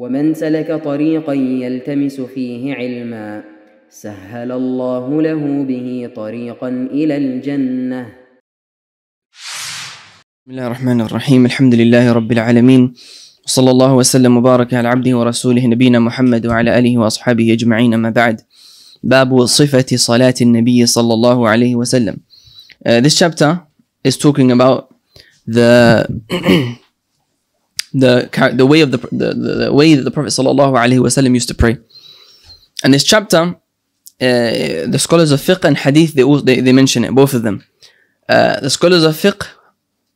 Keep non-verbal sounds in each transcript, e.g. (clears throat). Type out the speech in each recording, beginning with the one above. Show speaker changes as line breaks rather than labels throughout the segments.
ومن سلك طريقا يلتمس فيه علما سهل الله له به طريقا الى الجنه بسم الله الرحمن الرحيم الحمد لله رب العالمين صلى الله وسلم وبارك على عبده ورسوله نبينا محمد وعلى اله واصحابه اجمعين اما بعد باب صفه صلاه النبي صلى الله عليه وسلم uh, this chapter is talking about the the the way of the the, the way that the Prophet sallallahu alaihi wasallam used to pray. And this chapter, uh, the scholars of fiqh and hadith they, all, they they mention it, both of them. Uh, the scholars of fiqh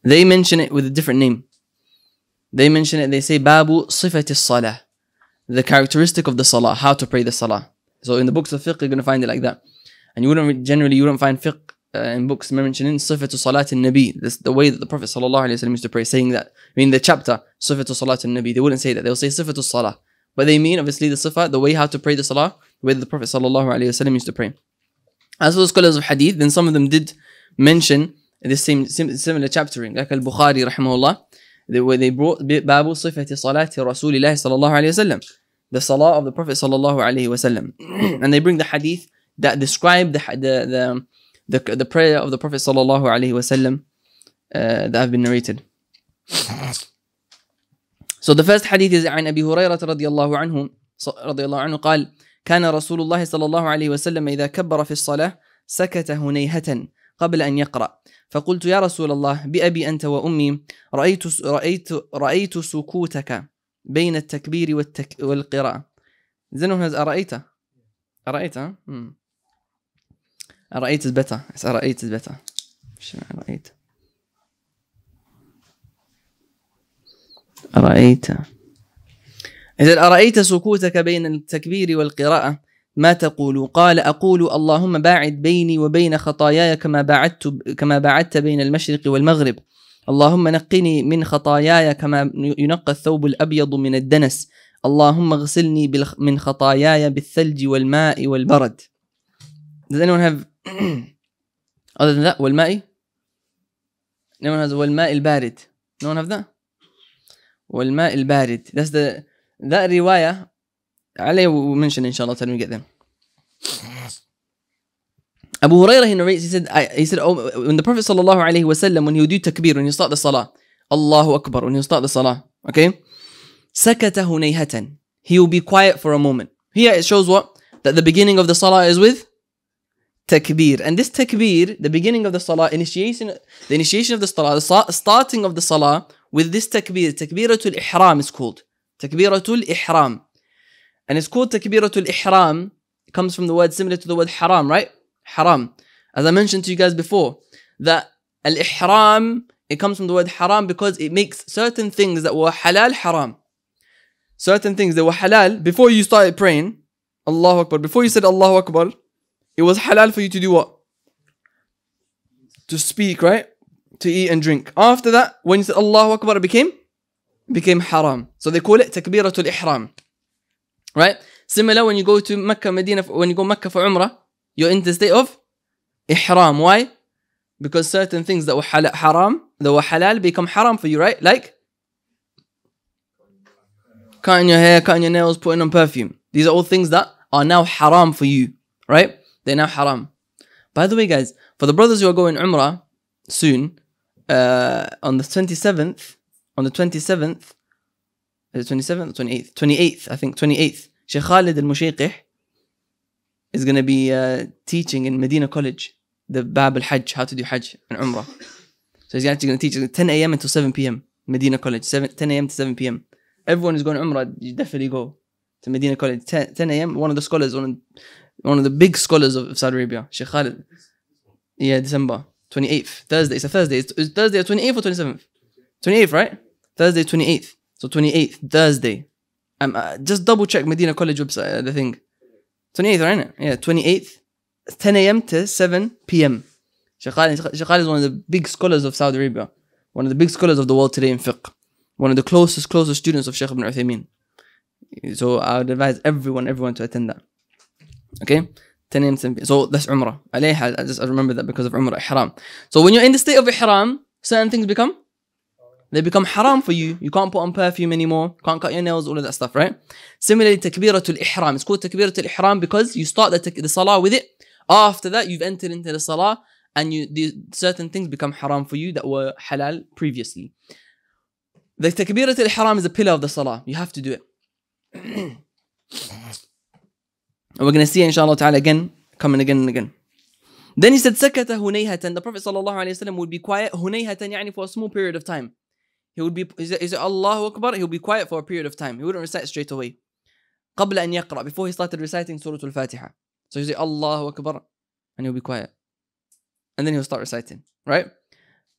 they mention it with a different name. They mention it. They say babu sifat salah, the characteristic of the salah, how to pray the salah. So in the books of fiqh you're gonna find it like that, and you wouldn't generally you don't find fiqh uh, in books mentioning صفة salat al this, the way that the Prophet صلى الله wasallam used to pray saying that I mean the chapter salat al nabi, they wouldn't say that they'll say صفة salah, but they mean obviously the sufat, the way how to pray the salah the way that the Prophet صلى الله wasallam used to pray as for the scholars of hadith then some of them did mention the same similar chaptering like al-Bukhari rahimahullah they, where they brought باب صفة صلاة رسول الله alayhi الله the salah of the Prophet sallallahu alayhi wasallam, (clears throat) and they bring the hadith that describe the the, the the, the prayer of the Prophet صلى الله عليه وسلم uh, that have been narrated. So the first hadith is عن أبي هريرة رضي الله عنه رضي الله عنه قال كان رسول الله صلى الله عليه وسلم إذا كبر في الصلاة سكت هنيهة قبل أن يقرأ فقلت يا رسول الله بأبي أنت وأمي رأيت رأيت رأيت سكوتك بين التكبير والتك والقراءة. زنون أرأيت؟ أرأيت؟ رأيت البتة رأيت البتا شنو رأيت رأيت إذا أرأيت سكوتك بين التكبير والقراءة ما تقول قال أقول اللهم باعد بيني وبين خطاياي كما باعدت كما باعدت بين المشرق والمغرب اللهم نقني من خطاياي كما ينقى الثوب الأبيض من الدنس اللهم اغسلني من خطاياي بالثلج والماء والبرد Does anyone have other than that والماء no one has والماء البارد no one have that والماء البارد that's the that رواية عليه we mention إن شاء الله when we get them Abu Hurairah he narrates he said I, he said oh, when the Prophet sallallahu alaihi wasallam when he would do takbir when he start the salah Allahu Akbar when he start the salah okay سكت هنيهة he will be quiet for a moment here it shows what that the beginning of the salah is with takbir. And this takbir, the beginning of the salah, initiation, the initiation of the salah, the starting of the salah with this takbir, takbiratul ihram is called. Takbiratul ihram. And it's called takbiratul ihram. It comes from the word similar to the word haram, right? Haram. As I mentioned to you guys before, that al ihram, it comes from the word haram because it makes certain things that were halal haram. Certain things that were halal before you started praying. Allahu Akbar. Before you said Allahu Akbar, it was halal for you to do what? To speak, right? To eat and drink. After that, when you said Allahu Akbar, it became became haram. So they call it takbiratul ihram. Right? Similar when you go to Mecca, Medina, when you go Mecca for Umrah, you're in the state of ihram. Why? Because certain things that were halal, haram, that were halal become haram for you, right? Like cutting your hair, cutting your nails, putting on perfume. These are all things that are now haram for you, right? They're now haram. By the way, guys, for the brothers who are going Umrah soon, uh, on the 27th, on the 27th, the 27th, 28th, 28th, I think, 28th, Sheikh Khalid al Mushaykih is going to be uh, teaching in Medina College the Bab al Hajj, how to do Hajj and Umrah. So he's actually going to teach 10 a.m. until 7 p.m. Medina College, 7, 10 a.m. to 7 p.m. Everyone who's going Umrah, you definitely go to Medina College. 10, 10 a.m. One of the scholars, one one of the big scholars of Saudi Arabia, Sheikh Khalid. Yeah, December 28th, Thursday. It's a Thursday. It's, Thursday, 28th or 27th? 28th, right? Thursday, 28th. So 28th, Thursday. Um, uh, just double check Medina College website, uh, the thing. 28th, right? Yeah, 28th, 10 a.m. to 7 p.m. Sheikh Khalid, Sheikh Khalid is one of the big scholars of Saudi Arabia, one of the big scholars of the world today in fiqh, one of the closest, closest students of Sheikh Ibn Uthaymeen. So I would advise everyone, everyone to attend that. Okay? names Tanbih. So that's Umrah. Alayha, I just I remember that because of Umrah, Ihram. So when you're in the state of Ihram, certain things become? They become haram for you. You can't put on perfume anymore. Can't cut your nails, all of that stuff, right? Similarly, Takbiratul Ihram. It's called Takbiratul Ihram because you start the, the Salah with it. After that, you've entered into the Salah and you the, certain things become haram for you that were halal previously. The takbirat al-haram is a pillar of the salah. You have to do it. (clears throat) And we're going to see inshallah ta'ala again, coming again and again. Then he said, سَكَتَ هُنَيْهَةً The Prophet وسلم, would be quiet. هُنَيْهَةً يعني for a small period of time. He would be, is said Allahu Akbar? he would be quiet for a period of time. He wouldn't recite straight away. قبل أن يقرأ, before he started reciting Surah Al-Fatiha. So he say, Allahu Akbar. And he would be quiet. And then he would start reciting. Right?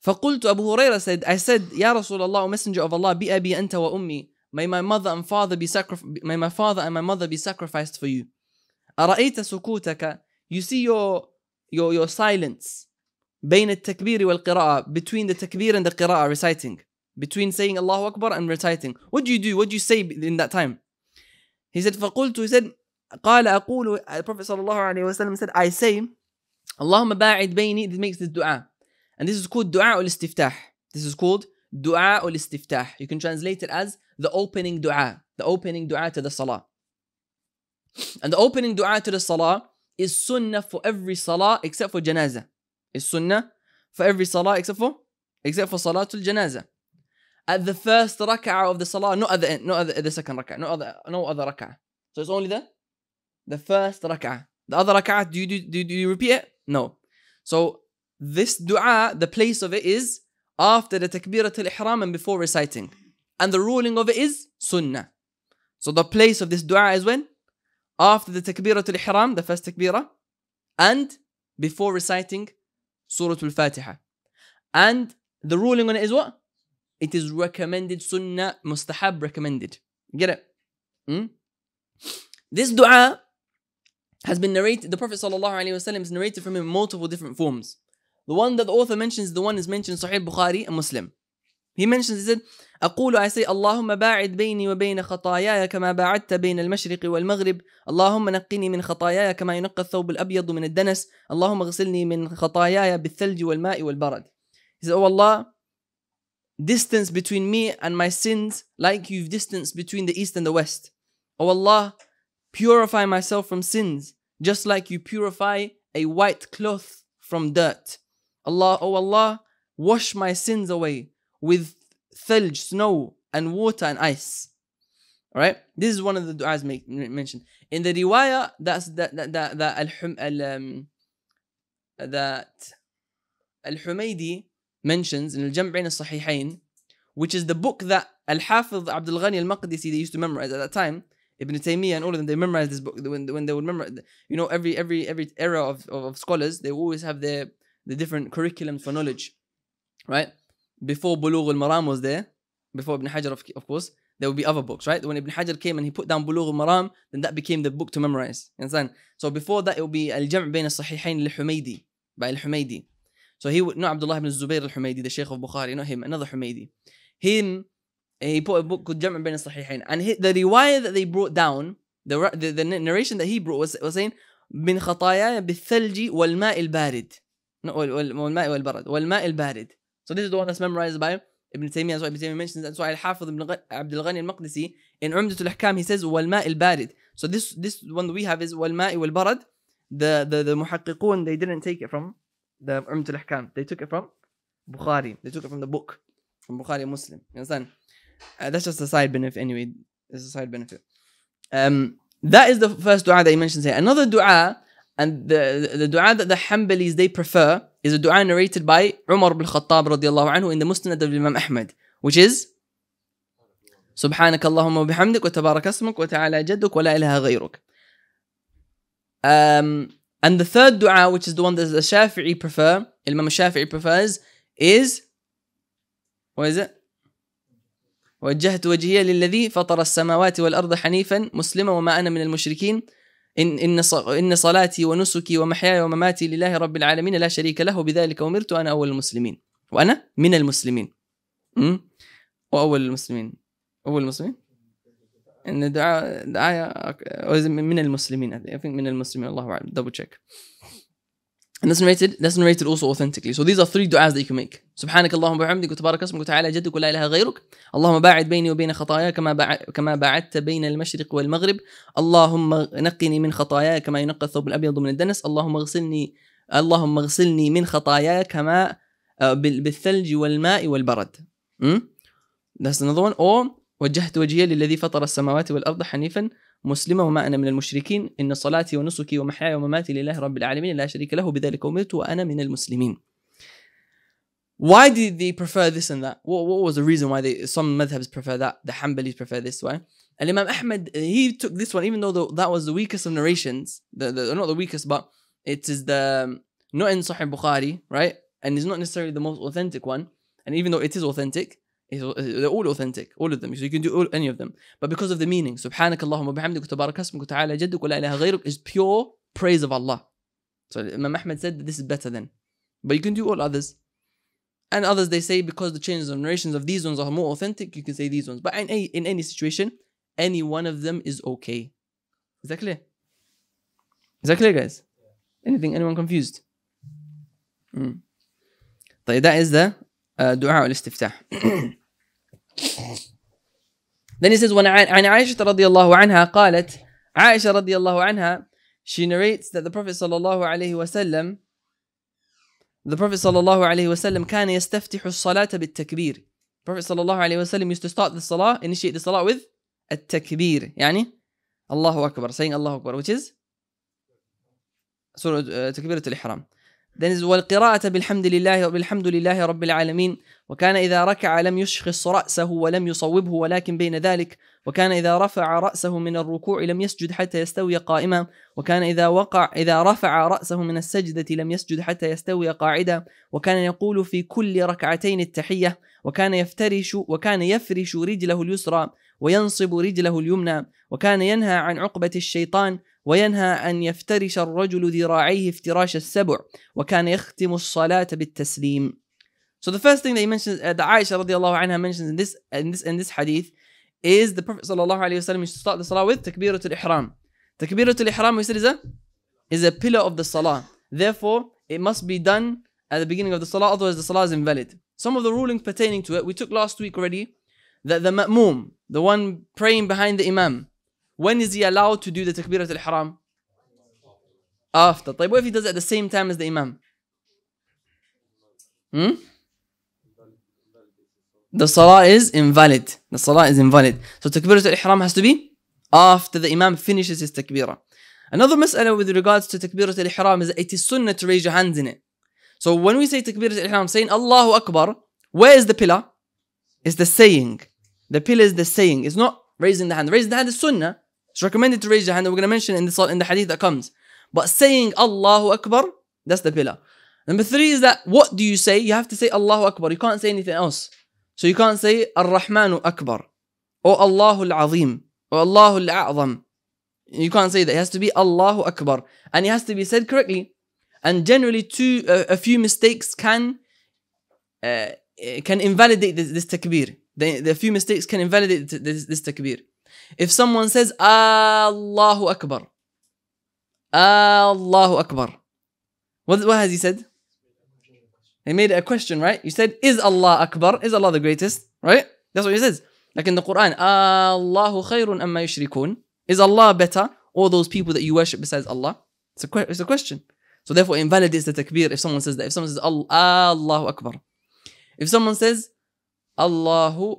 فقلت Abu Huraira said, I said, يَا رَسُولَ اللَّهُ Messenger of Allah, بِأَبِي أَنْتَ وَأُمِّي May my mother and father be sacrificed, may my father and my mother be sacrificed for you. أرأيت سكوتك you see your your your silence بين التكبير والقراءة between the takbir and the qira'ah reciting between saying Allahu Akbar and reciting what do you do what do you say in that time he said فقلت he said قال أقول Prophet صلى الله عليه وسلم said I say اللهم باعد بيني it makes the dua and this is called dua ul istiftah this is called dua ul istiftah you can translate it as the opening dua the opening dua to the salah and the opening dua to the salah is sunnah for every salah except for janazah. Is sunnah for every salah except for except for salatul janazah. At the first rak'ah of the salah, not at the end, not at the, the second rak'ah, no other no other rak'ah. So it's only the the first rak'ah. The other rak'ah, do you do, do, do you repeat it? No. So this dua, the place of it is after the takbiratul ihram and before reciting. And the ruling of it is sunnah. So the place of this dua is when? after the takbiratul ihram, the first takbirah, and before reciting Surah Al-Fatiha. And the ruling on it is what? It is recommended sunnah, mustahab recommended. Get it? Hmm? This dua has been narrated, the Prophet sallallahu wasallam is narrated from him in multiple different forms. The one that the author mentions, the one is mentioned in Sahih Bukhari and Muslim. He mentions he said أقول I say اللهم باعد بيني وبين خطاياي كما باعدت بين المشرق والمغرب اللهم نقني من خطاياي كما ينقى الثوب الأبيض من الدنس اللهم اغسلني من خطاياي بالثلج والماء والبرد He said Oh Allah, distance between me and my sins like you've distanced between the east and the west. oh Allah, purify myself from sins just like you purify a white cloth from dirt. Allah, oh Allah, wash my sins away with thalj, snow, and water and ice. All right, this is one of the du'as make, mentioned in the riwayah. That's that that that, that al, al um, that al-Humaydi mentions in al-Jam' al which is the book that al-Hafiz Abdul Ghani al-Maqdisi they used to memorize at that time. Ibn Taymiyyah and all of them they memorized this book when, when they would memorize. You know, every every every era of, of, of scholars they always have their the different curriculums for knowledge, right? before بلوغ المرام was there before Ibn Hajar of, course there would be other books right when Ibn Hajar came and he put down بلوغ المرام then that became the book to memorize you understand so before that it would be الجمع بين الصحيحين للحميدي by الحميدي so he would know Abdullah ibn بن al-Humaydi the شيخ of Bukhari you know him another Humaydi him he put a book called جمع بين الصحيحين and he, the riwayah that they brought down the, the, the narration that he brought was, was saying من خطايا بالثلج والماء البارد والماء والبرد والماء البارد So this is the one that's memorized by Ibn Taymiyyah. So Ibn Taymiyyah mentions that's why al the Ibn Abdul Ghani Al-Maqdisi in Umdatul he says al البارد. So this this one we have is والماء والبرد. The the the muhaqqiqun they didn't take it from the al Ahkam. They took it from Bukhari. They took it from the book from Bukhari Muslim. You understand? Uh, that's just a side benefit anyway. It's a side benefit. Um, that is the first dua that he mentions here. Another dua, and the, the dua that the Hanbalis they prefer is a dua narrated by Umar bin Khattab رضي الله in the Musnad of Imam Ahmad which is سبحانك اللهم وبحمدك وتبارك اسمك وتعالى جدك ولا إله غيرك um, and the third dua which is the one that the Shafi'i prefer Imam Shafi'i prefers is what is it وجهت وجهي للذي فطر السماوات والأرض حنيفا مسلما وما أنا من المشركين إن, إن, إن صلاتي ونسكي ومحياي ومماتي لله رب العالمين لا شريك له بذلك أمرت أنا أول المسلمين وأنا من المسلمين م? وأول المسلمين أول المسلمين إن دعاء دعاية من المسلمين من المسلمين الله أعلم دبل تشيك And that's narrated, that's narrated also authentically. So these are three du'as that you can make. سبحانك اللهم وبحمدك وتبارك اسمك وتعالى جدك ولا اله غيرك. اللهم باعد بيني وبين خطاياي كما كما باعدت بين المشرق والمغرب. اللهم نقني من خطاياي كما ينقى الثوب الابيض من الدنس. اللهم اغسلني اللهم اغسلني من خطاياي كما آه، بالثلج والماء والبرد. Mm? That's another one. Or وجهت وجهي للذي فطر السماوات والارض حنيفا مسلما وما أنا من المشركين إن صلاتي ونسكي ومحياي ومماتي لله رب العالمين لا شريك له بذلك أمرت وأنا من المسلمين Why did they prefer this and that? What, what was the reason why they, some madhabs prefer that, the Hanbalis prefer this way? And Imam Ahmad, he took this one, even though the, that was the weakest of narrations, the, the, not the weakest, but it is the, not in Sahih Bukhari, right? And it's not necessarily the most authentic one. And even though it is authentic, Uh, they're all authentic, all of them. So you can do all, any of them. But because of the meaning, سبحانك اللهم وبحمدك تبارك اسمك وتعالى جدك ولا إله غيرك is pure praise of Allah. So Imam Ahmed said that this is better than. But you can do all others. And others they say because the changes of narrations of these ones are more authentic, you can say these ones. But in any, in any situation, any one of them is okay. Is that clear? Is that clear, guys? Anything, anyone confused? Mm. That is the آه، دعاء الاستفتاح Then he says when عن عائشة رضي الله عنها قالت عائشة رضي الله عنها she narrates that the Prophet صلى الله عليه وسلم the Prophet صلى الله عليه وسلم كان يستفتح الصلاة بالتكبير the Prophet صلى الله عليه وسلم used to start the salah initiate the salah with التكبير يعني الله أكبر saying الله أكبر which is سورة آه، تكبيرة الإحرام والقراءة بالحمد لله وبالحمد لله رب العالمين وكان إذا ركع لم يشخص رأسه ولم يصوبه ولكن بين ذلك وكان إذا رفع رأسه من الركوع لم يسجد حتى يستوي قائما وكان إذا وقع إذا رفع رأسه من السجدة لم يسجد حتى يستوي قاعدا وكان يقول في كل ركعتين التحية وكان يفترش وكان يفرش رجله اليسرى وينصب رجله اليمنى وكان ينهى عن عقبة الشيطان وينهى أن يفترش الرجل ذراعيه افتراش السبع وكان يختم الصلاة بالتسليم So the first thing that he mentions, uh, that Aisha radiallahu anha mentions in this, in this, in this hadith is the Prophet sallallahu alayhi wasallam used to start the salah with takbiratul ihram. Takbiratul ihram, we said, is a, is a pillar of the salah. Therefore, it must be done at the beginning of the salah, otherwise the salah is invalid. Some of the rulings pertaining to it, we took last week already, that the ma'moom the one praying behind the imam, When is he allowed to do the Takbirat al-Haram? After. طيب what if he does it at the same time as the Imam? Hmm? The Salah is invalid. The Salah is invalid. So Takbirat al haram has to be after the Imam finishes his Takbirah. Another mas'ala with regards to Takbirat al haram is it is sunnah to raise your hands in it. So when we say Takbirat al haram saying Allahu Akbar, where is the pillar? It's the saying. The pillar is the saying. It's not raising the hand. Raising the hand is sunnah. It's recommended to raise your hand. And we're going to mention in the, in the hadith that comes. But saying Allahu Akbar, that's the pillar. Number three is that what do you say? You have to say Allahu Akbar. You can't say anything else. So you can't say Ar-Rahmanu Akbar or Allahu Al-Azim or Allahu Al-A'zam. You can't say that. It has to be Allahu Akbar. And it has to be said correctly. And generally, two uh, a few mistakes can uh, can invalidate this, this takbir. The, the few mistakes can invalidate this, this takbir. If someone says Allahu Akbar, Allahu Akbar, what, what has he said? He made a question, right? You said, Is Allah Akbar? Is Allah the greatest? Right? That's what he says. Like in the Quran, Allahu khayrun amma yushrikun. Is Allah better? All those people that you worship besides Allah? It's a, it's a question. So therefore, invalidates the takbir if someone says that. If someone says, Allahu Akbar. If someone says, Allahu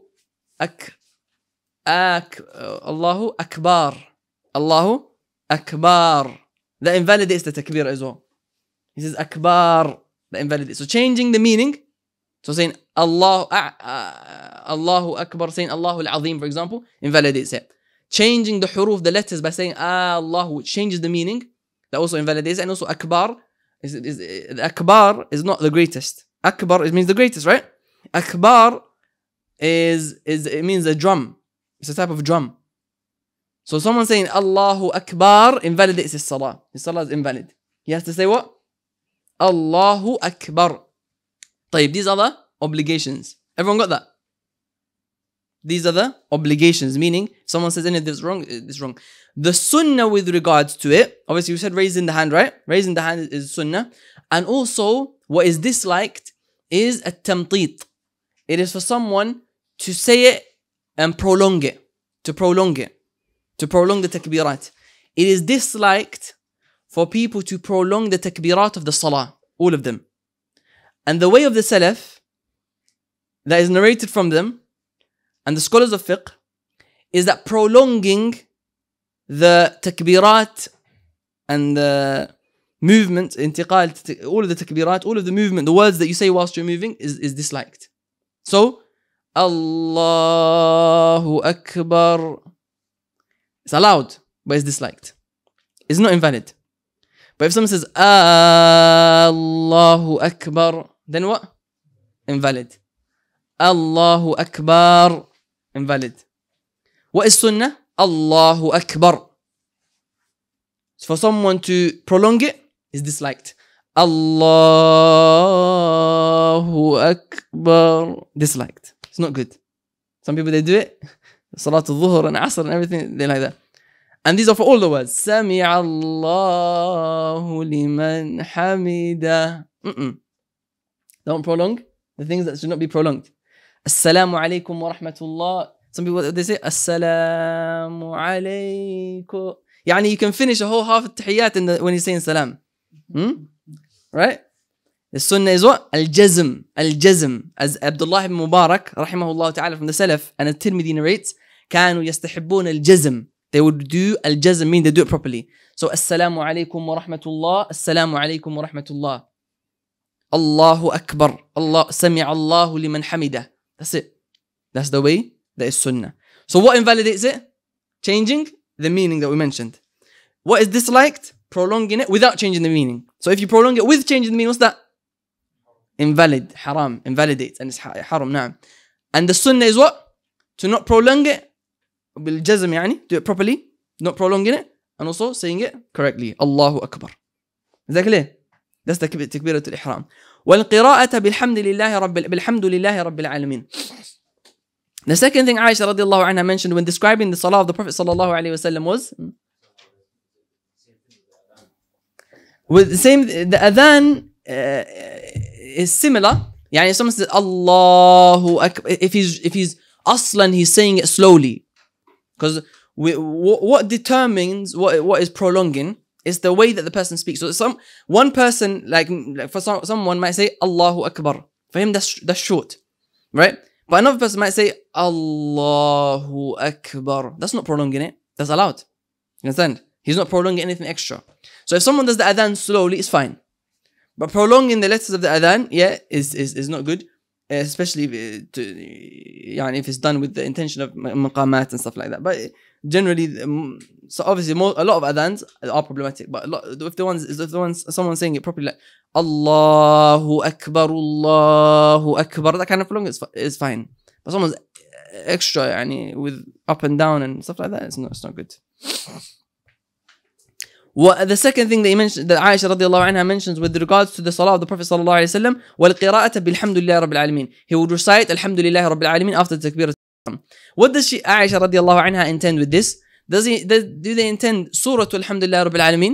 Akbar. أك... الله أكبر الله أكبر The invalidates the تكبير as well. He says أكبر The invalidates. So changing the meaning. So saying Allah uh, Allahu Akbar, saying Allahu Al-Azim for example, invalidates it. Changing the حروف the letters by saying ah, Allahu which changes the meaning. That also invalidates it. And also Akbar. Is, is, is, Akbar is not the greatest. Akbar it means the greatest, right? Akbar is is it means a drum. It's a type of drum. So someone saying Allahu Akbar invalidates his salah. His salah is invalid. He has to say what? Allahu Akbar. طيب, these are the obligations. Everyone got that? These are the obligations, meaning someone says any of this wrong, eh, this wrong. The sunnah with regards to it, obviously we said raising the hand, right? Raising the hand is sunnah. And also, what is disliked is a tamteet. It is for someone to say it and prolong it, to prolong it, to prolong the takbirat. It is disliked for people to prolong the takbirat of the salah, all of them. And the way of the Salaf that is narrated from them and the scholars of fiqh is that prolonging the takbirat and the movement, intiqal, all of the takbirat, all of the movement, the words that you say whilst you're moving is, is disliked. So Allahu Akbar. It's allowed, but it's disliked. It's not invalid. But if someone says Allahu Akbar, then what? Invalid. Allahu Akbar. Invalid. What is Sunnah? Allahu Akbar. So for someone to prolong it, is disliked. Allahu Akbar. Disliked. It's not good. Some people they do it. Salat al-Dhuhr and Asr and everything, they like that. And these are for all the words. سَمِعَ اللَّهُ لِمَنْ Mm-mm. Don't prolong the things that should not be prolonged. Assalamu alaykum wa rahmatullah. Some people they say Assalamu alaikum. يعني you can finish a whole half of tahiyyat the, when you say saying salam. Hmm? Right? The sunnah is what? Al-jazm. Al-jazm. As Abdullah ibn Mubarak, rahimahullah ta'ala from the Salaf, and Al-Tirmidhi narrates, كانوا يستحبون الجزم. They would do al-jazm, mean they do it properly. So, assalamu alaykum wa rahmatullah, assalamu alaykum wa rahmatullah. Allahu akbar. Allah, sami Allahu liman Hamida. That's it. That's the way that is sunnah. So what invalidates it? Changing the meaning that we mentioned. What is disliked? Prolonging it without changing the meaning. So if you prolong it with changing the meaning, what's that? invalid, haram, invalidate, and it's haram, na'am. And the sunnah is what? To not prolong it, بالجزم يعني, do it properly, not prolonging it, and also saying it correctly. Allahu Akbar. Is that clear? That's the تكبيرة الإحرام. والقراءة بالحمد لله رب بالحمد لله رب العالمين. The second thing Aisha الله عنها mentioned when describing the salah of the Prophet sallallahu alaihi wasallam was hmm? with the same the adhan uh, is similar. Yeah, if someone says Allahu Akbar, if he's if he's aslan, he's saying it slowly, because what, what determines what what is prolonging is the way that the person speaks. So some one person like, like for some, someone might say Allahu Akbar. For him that's that's short, right? But another person might say Allahu Akbar. That's not prolonging it. That's allowed. You understand? He's not prolonging anything extra. So if someone does the adhan slowly, it's fine. But prolonging the letters of the adhan, yeah, is, is, is not good, eh, especially if, eh, to, يعني, if it's done with the intention of maqamat and stuff like that. But generally, so obviously, more, a lot of adhans are problematic. But lot, if the ones, if the ones, someone saying it properly, like Allahu Akbar, Allahu Akbar, that kind of prolonging is, is fine. But someone's eh, extra, يعني, with up and down and stuff like that, it's not, it's not good. What the second thing that he mentioned that Aisha radiallahu anha mentions with regards to the salah of the Prophet sallallahu alayhi wasallam والقراءة بالحمد لله رب العالمين he would recite الحمد لله رب العالمين after the takbir what does she Aisha radiallahu anha intend with this does he does, do they intend surah alhamdulillah رب العالمين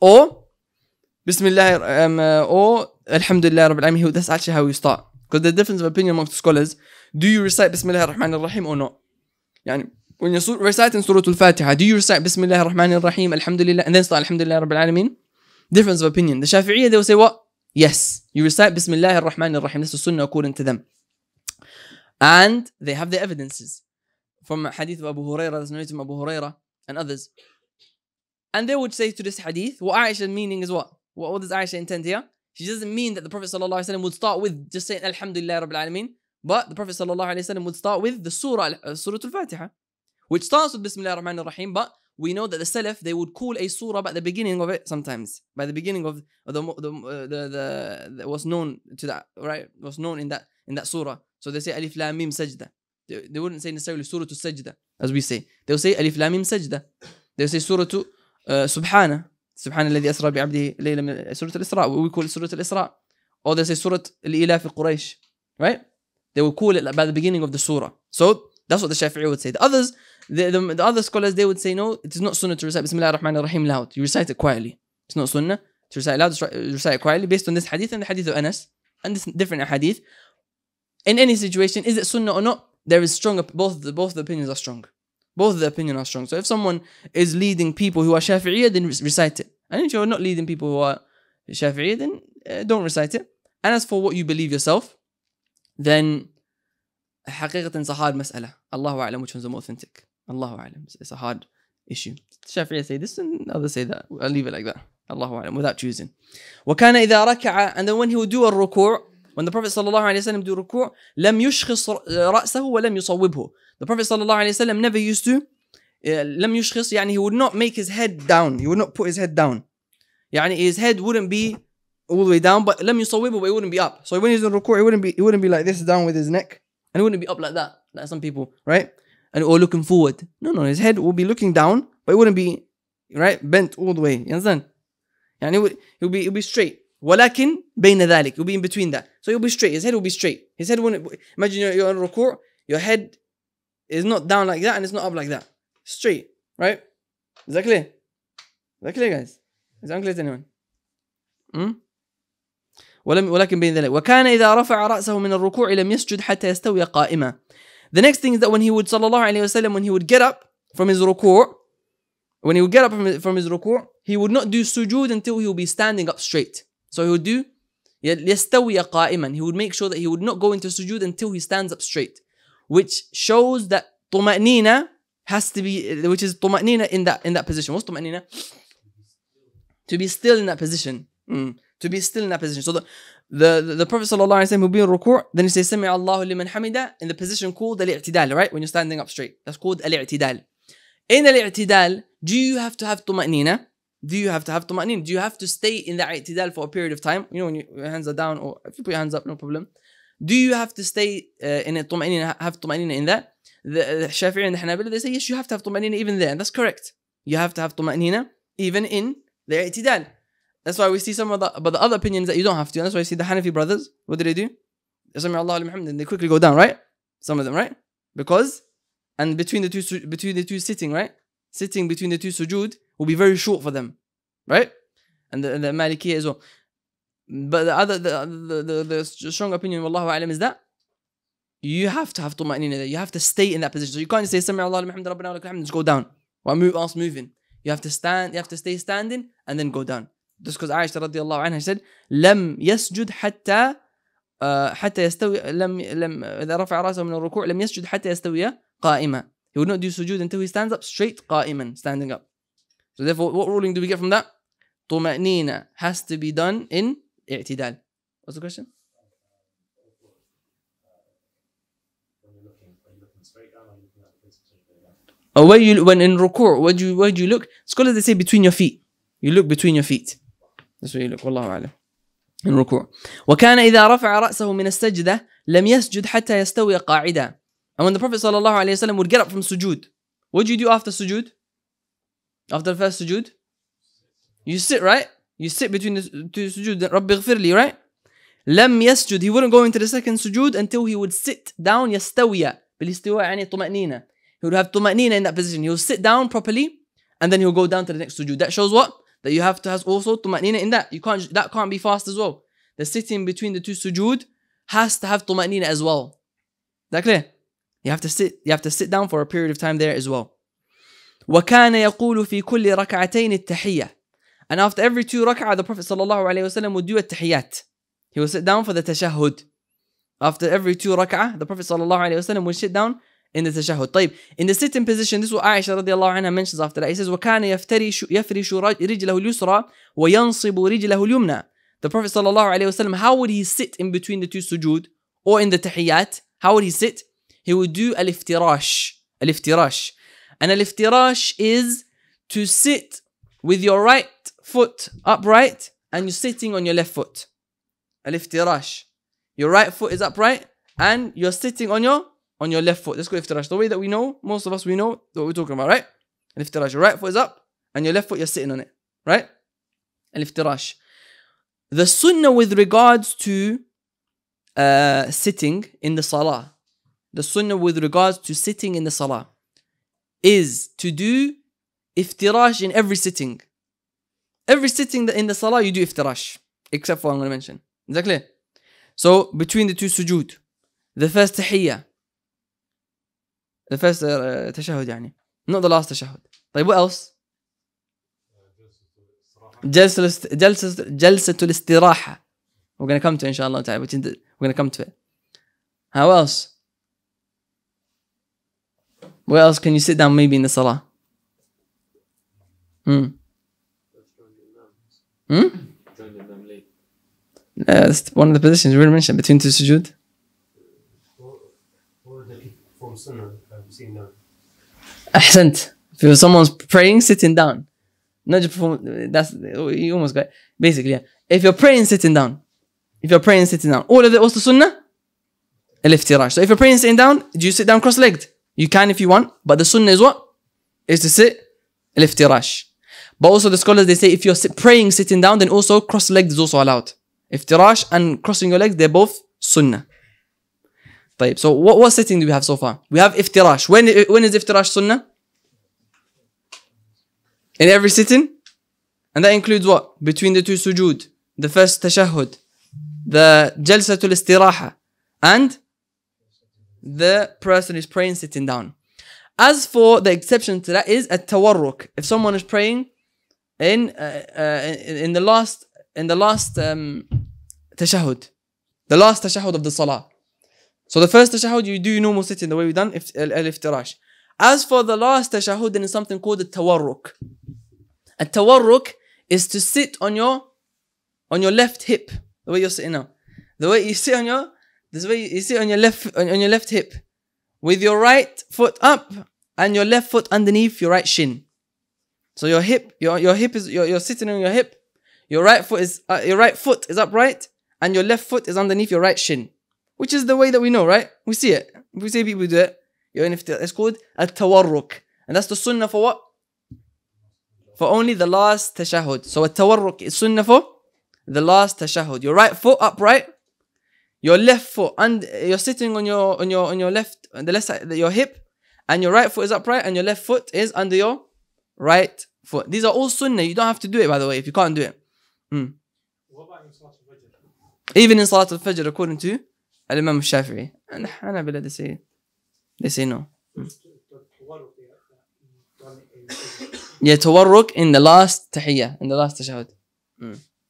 or bismillah um, uh, or alhamdulillah رب العالمين that's actually how you start because the difference of opinion amongst scholars do you recite bismillah ar-rahman ar or not يعني when you recite in Surah Al-Fatiha, do you recite Bismillah ar-Rahman ar-Rahim, Alhamdulillah, and then start Alhamdulillah Rabbil Alameen? Difference of opinion. The Shafi'iyah, they will say what? Yes, you recite Bismillah ar-Rahman ar-Rahim. This is Sunnah according to them. And they have the evidences from Hadith of Abu Hurairah, that's narrated from Abu Hurairah and others. And they would say to this Hadith, what Aisha meaning is what? What, what does Aisha intend here? She doesn't mean that the Prophet Wasallam would start with just saying Alhamdulillah Rabbil Alameen, but the Prophet ﷺ would start with the Surah, uh, Surah Al-Fatiha. which starts with Bismillah ar-Rahman ar-Rahim, but we know that the Salaf, they would call a surah by the beginning of it sometimes, by the beginning of the, the, the, the, the was known to that, right, was known in that, in that surah. So they say Alif Lam Mim Sajda. They, they wouldn't say necessarily surah to Sajda, as we say. They'll say Alif Lam Mim Sajda. They'll say surah to uh, Subhana. سبحان الذي أسرى بعبده ليلة من سورة الإسراء we call it سورة الإسراء or they say سورة الإلاف قريش right they will call it by the beginning of the surah so that's what the Shafi'i would say. The others, the, the, the, other scholars, they would say, no, it is not sunnah to recite Bismillah ar-Rahman ar-Rahim loud. You recite it quietly. It's not sunnah to recite loud, recite quietly based on this hadith and the hadith of Anas and this different hadith. In any situation, is it sunnah or not? There is strong, both the, both the opinions are strong. Both the opinion are strong. So if someone is leading people who are Shafi'iyah, then recite it. And if you're not leading people who are Shafi'iyah, then uh, don't recite it. And as for what you believe yourself, then حقيقة صهاد مسألة الله أعلم which ones are authentic الله أعلم it's a hard issue Shafi'i say this and others say that I'll leave it like that الله أعلم without choosing وكان إذا ركع and then when he would do الركوع when the Prophet صلى الله عليه وسلم do ركوع لم يشخص رأسه ولم يصوبه the Prophet صلى الله عليه وسلم never used to لم يشخص يعني he would not make his head down he would not put his head down يعني his head wouldn't be all the way down but لم يصوبه but he wouldn't be up so when he's in ركوع he wouldn't be he wouldn't be like this down with his neck And it wouldn't be up like that, like some people, right? And all looking forward. No, no, his head will be looking down, but it wouldn't be right bent all the way. You understand? And it would it would be it will be straight. ولكن بين ذلك will be in between that. So it will be straight. His head will be straight. His head wouldn't imagine you're, you're on your head is not down like that and it's not up like that. Straight, right? Is that clear? Is that clear, guys? Is that clear to anyone? Hmm? ولم ولكن بين ذلك وكان إذا رفع رأسه من الركوع لم يسجد حتى يستوي قائما The next thing is that when he would صلى الله عليه وسلم when he would get up from his ركوع when he would get up from from his ركوع he would not do sujood until he would be standing up straight so he would do يستوي قائما he would make sure that he would not go into sujood until he stands up straight which shows that طمأنينة has to be which is طمأنينة in that in that position what's طمأنينة to be still in that position mm to be still in that position. So the the, the, the Prophet ﷺ will be in ruku', then he says Sami Allahu hamida in the position called al-i'tidal, right? When you're standing up straight. That's called al-i'tidal. In al-i'tidal, do you have to have tuma'nina? Do you have to have tuma'nin? Do you have to stay in the i'tidal for a period of time? You know, when your hands are down or if you put your hands up, no problem. Do you have to stay uh, in a tuma'nina, have tuma'nina in that? The, uh, the Shafi'i and the Hanabila, they say, yes, you have to have tuma'nina even there. And that's correct. You have to have tuma'nina even in the i'tidal. That's why we see some of the but the other opinions that you don't have to. That's why you see the Hanafi brothers. What do they do? And they quickly go down, right? Some of them, right? Because and between the two between the two sitting, right? Sitting between the two sujood will be very short for them, right? And the, the Maliki as well. But the other the the, the, the strong opinion, of Allah is that you have to have tuma'nina You have to stay in that position. So you can't say Sami Allah just go down. Why move else moving. You have to stand, you have to stay standing and then go down. تسكت عائشة رضي الله عنها said لم يسجد حتى حتى يستوي لم لم اذا رفع راسه من الركوع لم يسجد حتى يستوي قائما he would not do sujood until he stands up straight قائما standing up so therefore what ruling do we get from that طمأنينة has to be done in اعتدال what's the question Or where you when in ruku' where do you where do you look scholars they say between your feet you look between your feet يسوي لك والله اعلم الركوع وكان اذا رفع راسه من السجده لم يسجد حتى يستوي قاعدا and when the prophet صلى الله عليه وسلم would get up from sujood what do you do after sujood after the first sujood you sit right you sit between the two sujood رب اغفر لي right لم يسجد he wouldn't go into the second sujood until he would sit down يستوي بالاستواء يعني طمأنينة he would have طمأنينة in that position he would sit down properly and then he'll go down to the next sujood that shows what that you have to has also tumanina in that. You can't that can't be fast as well. The sitting between the two sujood has to have tumanina as well. Is that clear? You have to sit you have to sit down for a period of time there as well. وكان يقول في كل ركعتين التحية and after every two rak'ah the Prophet صلى الله عليه وسلم would do التحيات he would sit down for the tashahhud after every two rak'ah the Prophet صلى الله عليه وسلم would sit down in the tashahhud. طيب, in the sitting position, this is what Aisha radiallahu anha mentions after that. He says, وَكَانَ يَفْتَرِشُ يَفْرِشُ رِجْلَهُ الْيُسْرَى وَيَنْصِبُ رِجْلَهُ الْيُمْنَى The Prophet sallallahu alayhi wasallam, how would he sit in between the two sujud or in the tahiyyat? How would he sit? He would do al-iftirash. Al-iftirash. And al-iftirash is to sit with your right foot upright and you're sitting on your left foot. Al-iftirash. Your right foot is upright and you're sitting on your on your left foot. Let's go iftirash. The way that we know, most of us, we know what we're talking about, right? Al iftirash. Your right foot is up and your left foot, you're sitting on it, right? And iftirash. The sunnah with regards to uh, sitting in the salah, the sunnah with regards to sitting in the salah is to do iftirash in every sitting. Every sitting in the salah, you do iftirash, except for I'm going to mention. Exactly. So, between the two sujood, the first tahiyyah, ذا فيرست تشهد يعني نوت ذا لاست تشهد طيب وات وإلس جلسة الاست... جلسة جلسة الاستراحة we're gonna come to إن شاء الله تعالى we're gonna come to it وات else where else can you sit down maybe in the salah hmm hmm uh, that's one of the positions we already mentioned between two sujood for, for the, for sitting down. احسنت if someone's praying sitting down not just perform that's you almost got it. basically yeah. if you're praying sitting down if you're praying sitting down all of the was the sunnah الافتراش so if you're praying sitting down do you sit down cross-legged you can if you want but the sunnah is what is to sit الافتراش but also the scholars they say if you're praying sitting down then also cross-legged is also allowed افتراsh and crossing your legs they're both sunnah طيب so what, what sitting do we have so far we have افتراش when when is افتراش sunnah in every sitting and that includes what between the two sujud, the first tashahhud the jalsatul istiraha and the person is praying sitting down as for the exception to that is a tawarruk if someone is praying in uh, uh, in, the last in the last um, tashahhud the last tashahhud of the salah so the first tashahud, you do normal sitting the way we done al-iftirash. As for the last tashahud, then is something called a tawarruk. A tawarruk is to sit on your on your left hip, the way you're sitting now. The way you sit on your this way you sit on your left on, on your left hip with your right foot up and your left foot underneath your right shin. So your hip, your, your hip is you're, you're sitting on your hip. Your right foot is uh, your right foot is upright, and your left foot is underneath your right shin which is the way that we know, right? We see it. We see people do it. Your NFT is called a tawarruk. And that's the sunnah for what? For only the last tashahud. So a tawarruk is sunnah for the last tashahud. Your right foot upright, your left foot, and you're sitting on your on your on your left, on the left side, your hip, and your right foot is upright, and your left foot is under your right foot. These are all sunnah. You don't have to do it, by the way, if you can't do it. Hmm. Even in Salat al-Fajr, according to الامام الشافعي انا بلا say دسي say no تورك ان the لاست تحيه ان the لاست تشهد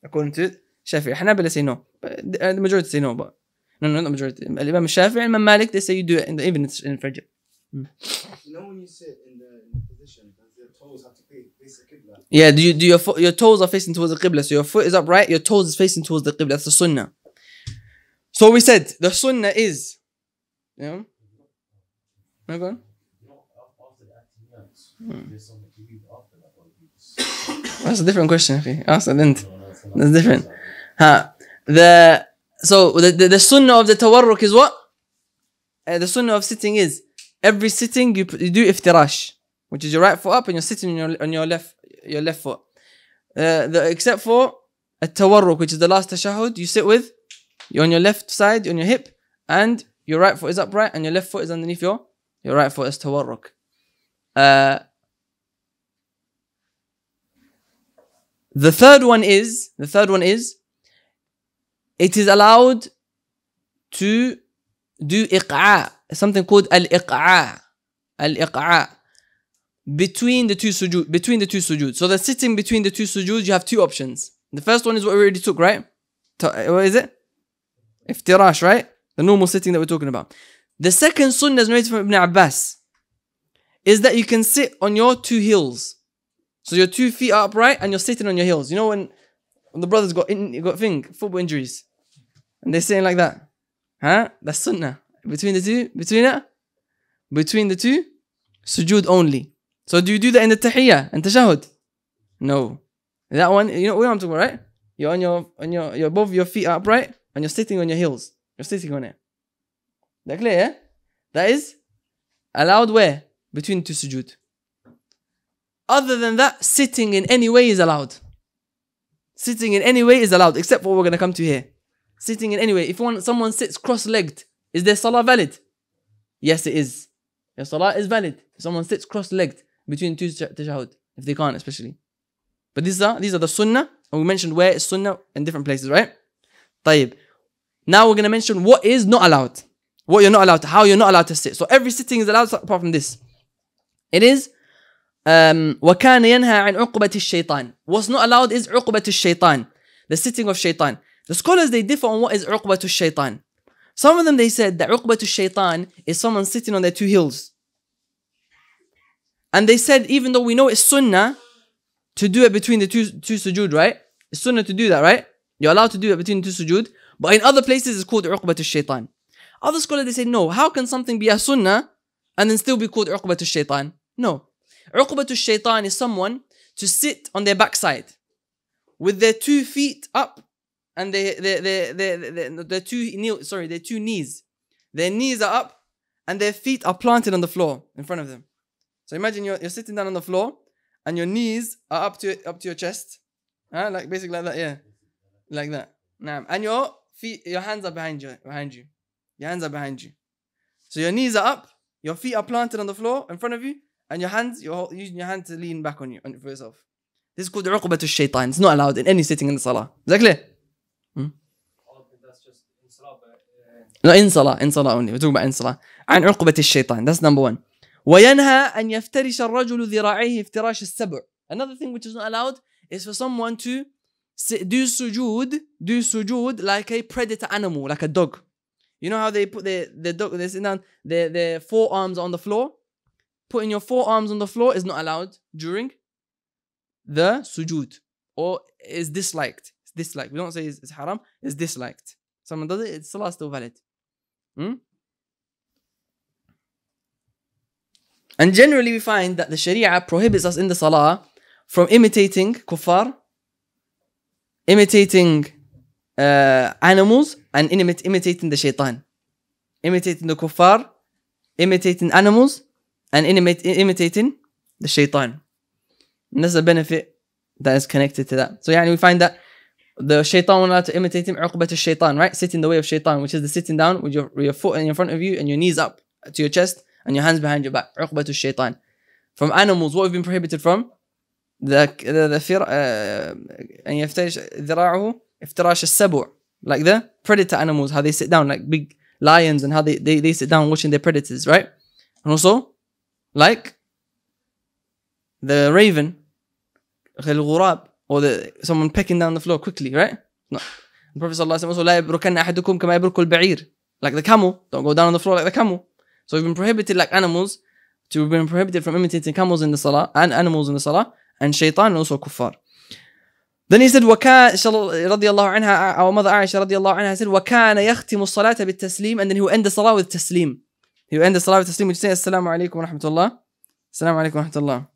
اكون انت شافعي احنا say no the majority say no but no no the الامام الشافعي الامام مالك they say you do ايفن in the الفجر the, the the yeah do you do your your toes are facing towards the qibla so your foot is upright your toes is facing towards the qibla that's the sunnah So we said the sunnah is, you know, no go on. Hmm. That's a different question. If you ask it, then that's different. Huh. The so the, the, the sunnah of the tawarruk is what? Uh, the sunnah of sitting is every sitting you, you do iftirash, which is your right foot up and you're sitting on your, on your left your left foot. Uh, the, except for a tawarruk, which is the last tashahud, you sit with you're on your left side, on your hip, and your right foot is upright, and your left foot is underneath your your right foot is tawarruk. Uh, the third one is the third one is it is allowed to do iq'a, something called al ikra al-iq'a, between the two sujood, between the two sujood. So the sitting between the two sujood, you have two options. The first one is what we already took, right? What is it? Iftirash, right? The normal sitting that we're talking about. The second sunnah is narrated from Ibn Abbas is that you can sit on your two heels. So your two feet are upright and you're sitting on your heels. You know when, when the brothers got in, got thing, football injuries, and they're sitting like that. Huh? That's sunnah. Between the two, between it, between the two, sujood only. So do you do that in the tahiyyah and tashahud? No. That one, you know what I'm talking about, right? You're on your on your you're both your feet upright and you're sitting on your heels. You're sitting on it. That clear? That is allowed where? Between two sujud. Other than that, sitting in any way is allowed. Sitting in any way is allowed, except for what we're going to come to here. Sitting in any way. If one, someone sits cross legged, is their salah valid? Yes, it is. Your salah is valid. If someone sits cross legged between two tashahud, if they can't, especially. But these are these are the sunnah, and we mentioned where it's sunnah in different places, right? طيب now we're going to mention what is not allowed. What you're not allowed to, how you're not allowed to sit. So every sitting is allowed apart from this. It is um, وَكَانَ يَنْهَى عَنْ عُقْبَةِ الشَّيْطَانِ What's not allowed is عُقْبَةُ الشَّيْطَانِ The sitting of shaitan. The scholars, they differ on what is عُقْبَةُ الشَّيْطَانِ. Some of them, they said that عُقْبَةُ الشَّيْطَانِ is someone sitting on their two heels. And they said, even though we know it's sunnah to do it between the two, two sujood, right? It's sunnah to do that, right? You're allowed to do it between the two sujood. But in other places it's called عقبة الشيطان. Other scholars they say no. How can something be a sunnah and then still be called عقبة الشيطان? No. عقبة الشيطان is someone to sit on their backside with their two feet up and their, their, their, their, their, their two knee, sorry their two knees. Their knees are up and their feet are planted on the floor in front of them. So imagine you're, you're sitting down on the floor and your knees are up to up to your chest. Huh? Like basically like that, yeah. Like that. and you're feet, your hands are behind you, behind you. Your hands are behind you. So your knees are up, your feet are planted on the floor in front of you, and your hands, you're using your hand to lean back on you on, for yourself. This is called uqbat shaitan. It's not allowed in any sitting in the salah. Is that clear? Hmm? No, in salah, in salah only. We're talking about in salah. عن عقبة الشيطان. That's number one. وينهى أن يفترش الرجل ذراعيه افتراش السبع. Another thing which is not allowed is for someone to do sujood, do sujood like a predator animal, like a dog. You know how they put their, their dog, they sit down, their, their forearms on the floor? Putting your forearms on the floor is not allowed during the sujood or is disliked. It's disliked. We don't say it's, it's haram, it's disliked. Someone does it, it's salah still valid. Hmm? And generally, we find that the Sharia prohibits us in the salah from imitating kuffar imitating uh, animals and imitate imitating the shaitan, imitating the kuffar, imitating animals, and imitating the shaitan. And that's the benefit that is connected to that. So, yeah, we find that the shaitan will not imitate him, uqbat shaitan, right? Sitting the way of shaitan, which is the sitting down with your, your foot in front of you and your knees up to your chest and your hands behind your back. Uqbat shaitan. From animals, what we've been prohibited from? ذاك the fir uh, and يفترش ذراعه افتراش السبع like the predator animals how they sit down like big lions and how they, they, they sit down watching their predators right and also like the raven الغراب or the, someone pecking down the floor quickly right no. the prophet sallallahu also لا يبركن أحدكم كما يبرك البعير like the camel don't go down on the floor like the camel so we've been prohibited like animals to have been prohibited from imitating camels in the salah and animals in the salah and shaitan and also kuffar. Then he said, وكان رضي الله عنها أو mother عائشة رضي الله عنها said, وكان يختم الصلاة بالتسليم and then he would end the salah with taslim. He would end the salah with taslim which says, السلام عليكم ورحمة الله. السلام عليكم ورحمة الله.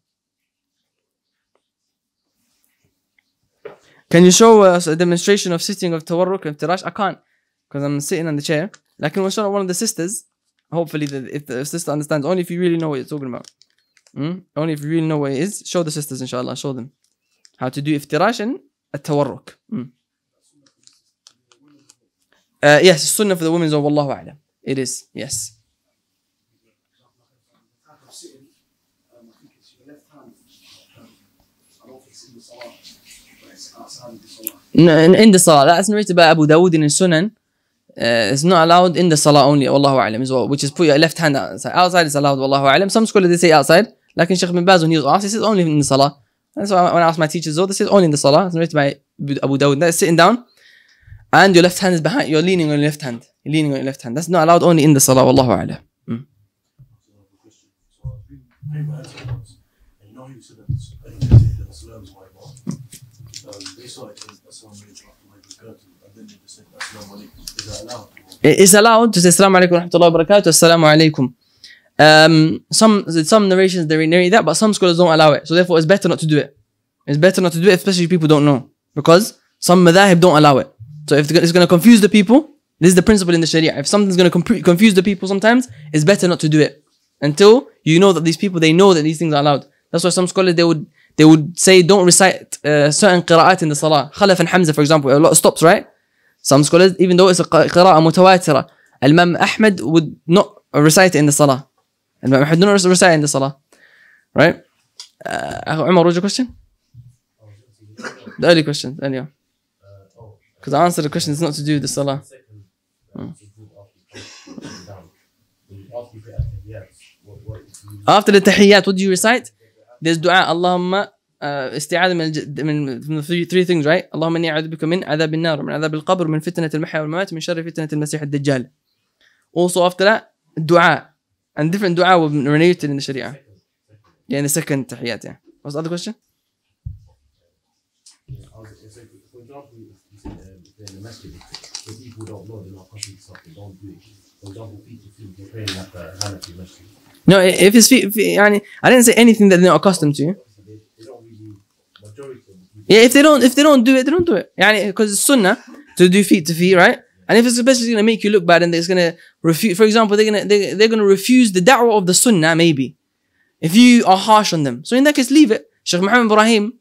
Can you show us a demonstration of sitting of tawarruk and tirash? I can't because I'm sitting on the chair. Like, show one of the sisters, hopefully, the, if the sister understands, only if you really know what you're talking about. Mm? Only if you really know what it is, show the sisters, inshallah. Show them how to do iftirash and التورك. Mm. Uh, yes, sunnah for the women is Allah. It is, yes. in, the salah. That's narrated by Abu Dawood in Sunan. Uh, it's not allowed in the salah only, Wallahu A'lam, is well, which is put your left hand outside. Outside is allowed, Wallahu A'lam. Some scholars they say outside, لكن شيخ بن باز when he was asked he says only in the salah and so when I asked my teachers oh this is only in the salah it's narrated by Abu Dawud that sitting down and your left hand is behind you're leaning on your left hand you're leaning on your left hand that's not allowed only in the salah wallahu a'lam It is allowed to say Assalamu alaikum wa rahmatullahi wa barakatuh, Assalamu alaikum. Um, some some narrations they narrate that, but some scholars don't allow it. So therefore, it's better not to do it. It's better not to do it, especially if people don't know, because some madhahib don't allow it. So if it's going to confuse the people, this is the principle in the Sharia. If something's going to confuse the people, sometimes it's better not to do it until you know that these people they know that these things are allowed. That's why some scholars they would they would say don't recite uh, certain qira'at in the salah. Khalaf and Hamza, for example, a lot of stops, right? Some scholars, even though it's a qira'ah mutawatira, Imam Ahmed would not recite it in the salah. محددون الرسائل عند الصلاه right اخو عمر وجه question the early question anyhow because the answer to the question is not to do the salah after the tahiyyat what do you recite there's dua allahumma استعاذة من الج... من three things right اللهم اني اعوذ بك من عذاب النار من عذاب القبر من فتنة المحيا والممات من شر فتنة المسيح الدجال also after that dua and different dua will related in the Sharia. Yeah, in the second tahiyat. Yeah. What's the other question? Yeah, was, like, for example, in the masjid, the people don't know they're not don't do it. No, if it's يعني, I didn't say anything that they're not accustomed to. Yeah, if they don't if they don't do it, they don't do it. يعني because it's sunnah to do feet to feet, right? And if it's basically going to make you look bad and it's going to refuse, for example, they're going to, they, they're going to refuse the da'wah of the sunnah, maybe. If you are harsh on them. So in that case, leave it. Sheikh Muhammad Ibrahim,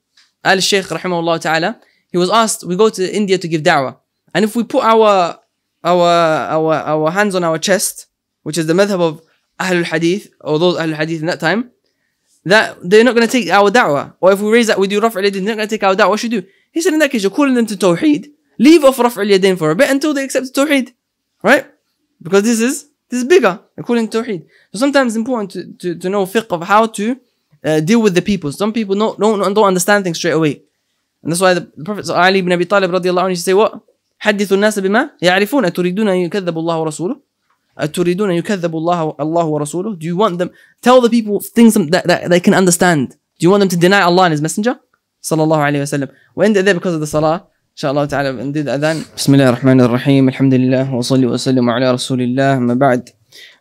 al-Sheikh, rahimahullah ta'ala, he was asked, we go to India to give da'wah. And if we put our, our, our, our hands on our chest, which is the madhab of Ahlul Hadith, or those Ahlul Hadith in that time, that they're not going to take our da'wah. Or if we raise that, we do raf'al they're not going to take our da'wah. What should we do? He said, in that case, you're calling them to tawheed Leave off al yadin for a bit until they accept Tawheed. Right? Because this is this is bigger according to Tawheed. So sometimes it's important to, to, to know fiqh of how to uh, deal with the people. Some people don't, don't, don't understand things straight away. And that's why the Prophet Ali ibn Abi Talib رضي الله say what? حدثوا الناس بما يعرفون أتريدون أن يكذبوا الله ورسوله أتريدون أن يكذبوا الله الله ورسوله Do you want them Tell the people things that, that they can understand Do you want them to deny Allah and His Messenger? صلى الله عليه وسلم We ended there because of the Salah ان شاء الله تعالى بنديد اذان بسم الله الرحمن الرحيم الحمد لله وصلي وسلم على رسول الله ما بعد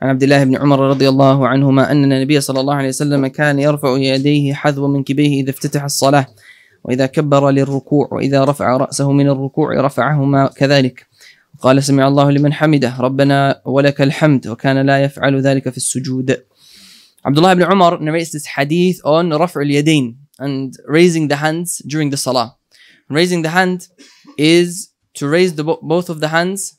عن عبد الله بن عمر رضي الله عنهما ان النبي صلى الله عليه وسلم كان يرفع يديه حذو من كبيه اذا افتتح الصلاه واذا كبر للركوع واذا رفع راسه من الركوع رفعهما كذلك قال سمع الله لمن حمده ربنا ولك الحمد وكان لا يفعل ذلك في السجود عبد الله بن عمر narrates this hadith on رفع اليدين and raising the hands during the salah Raising the hand is to raise the, both of the hands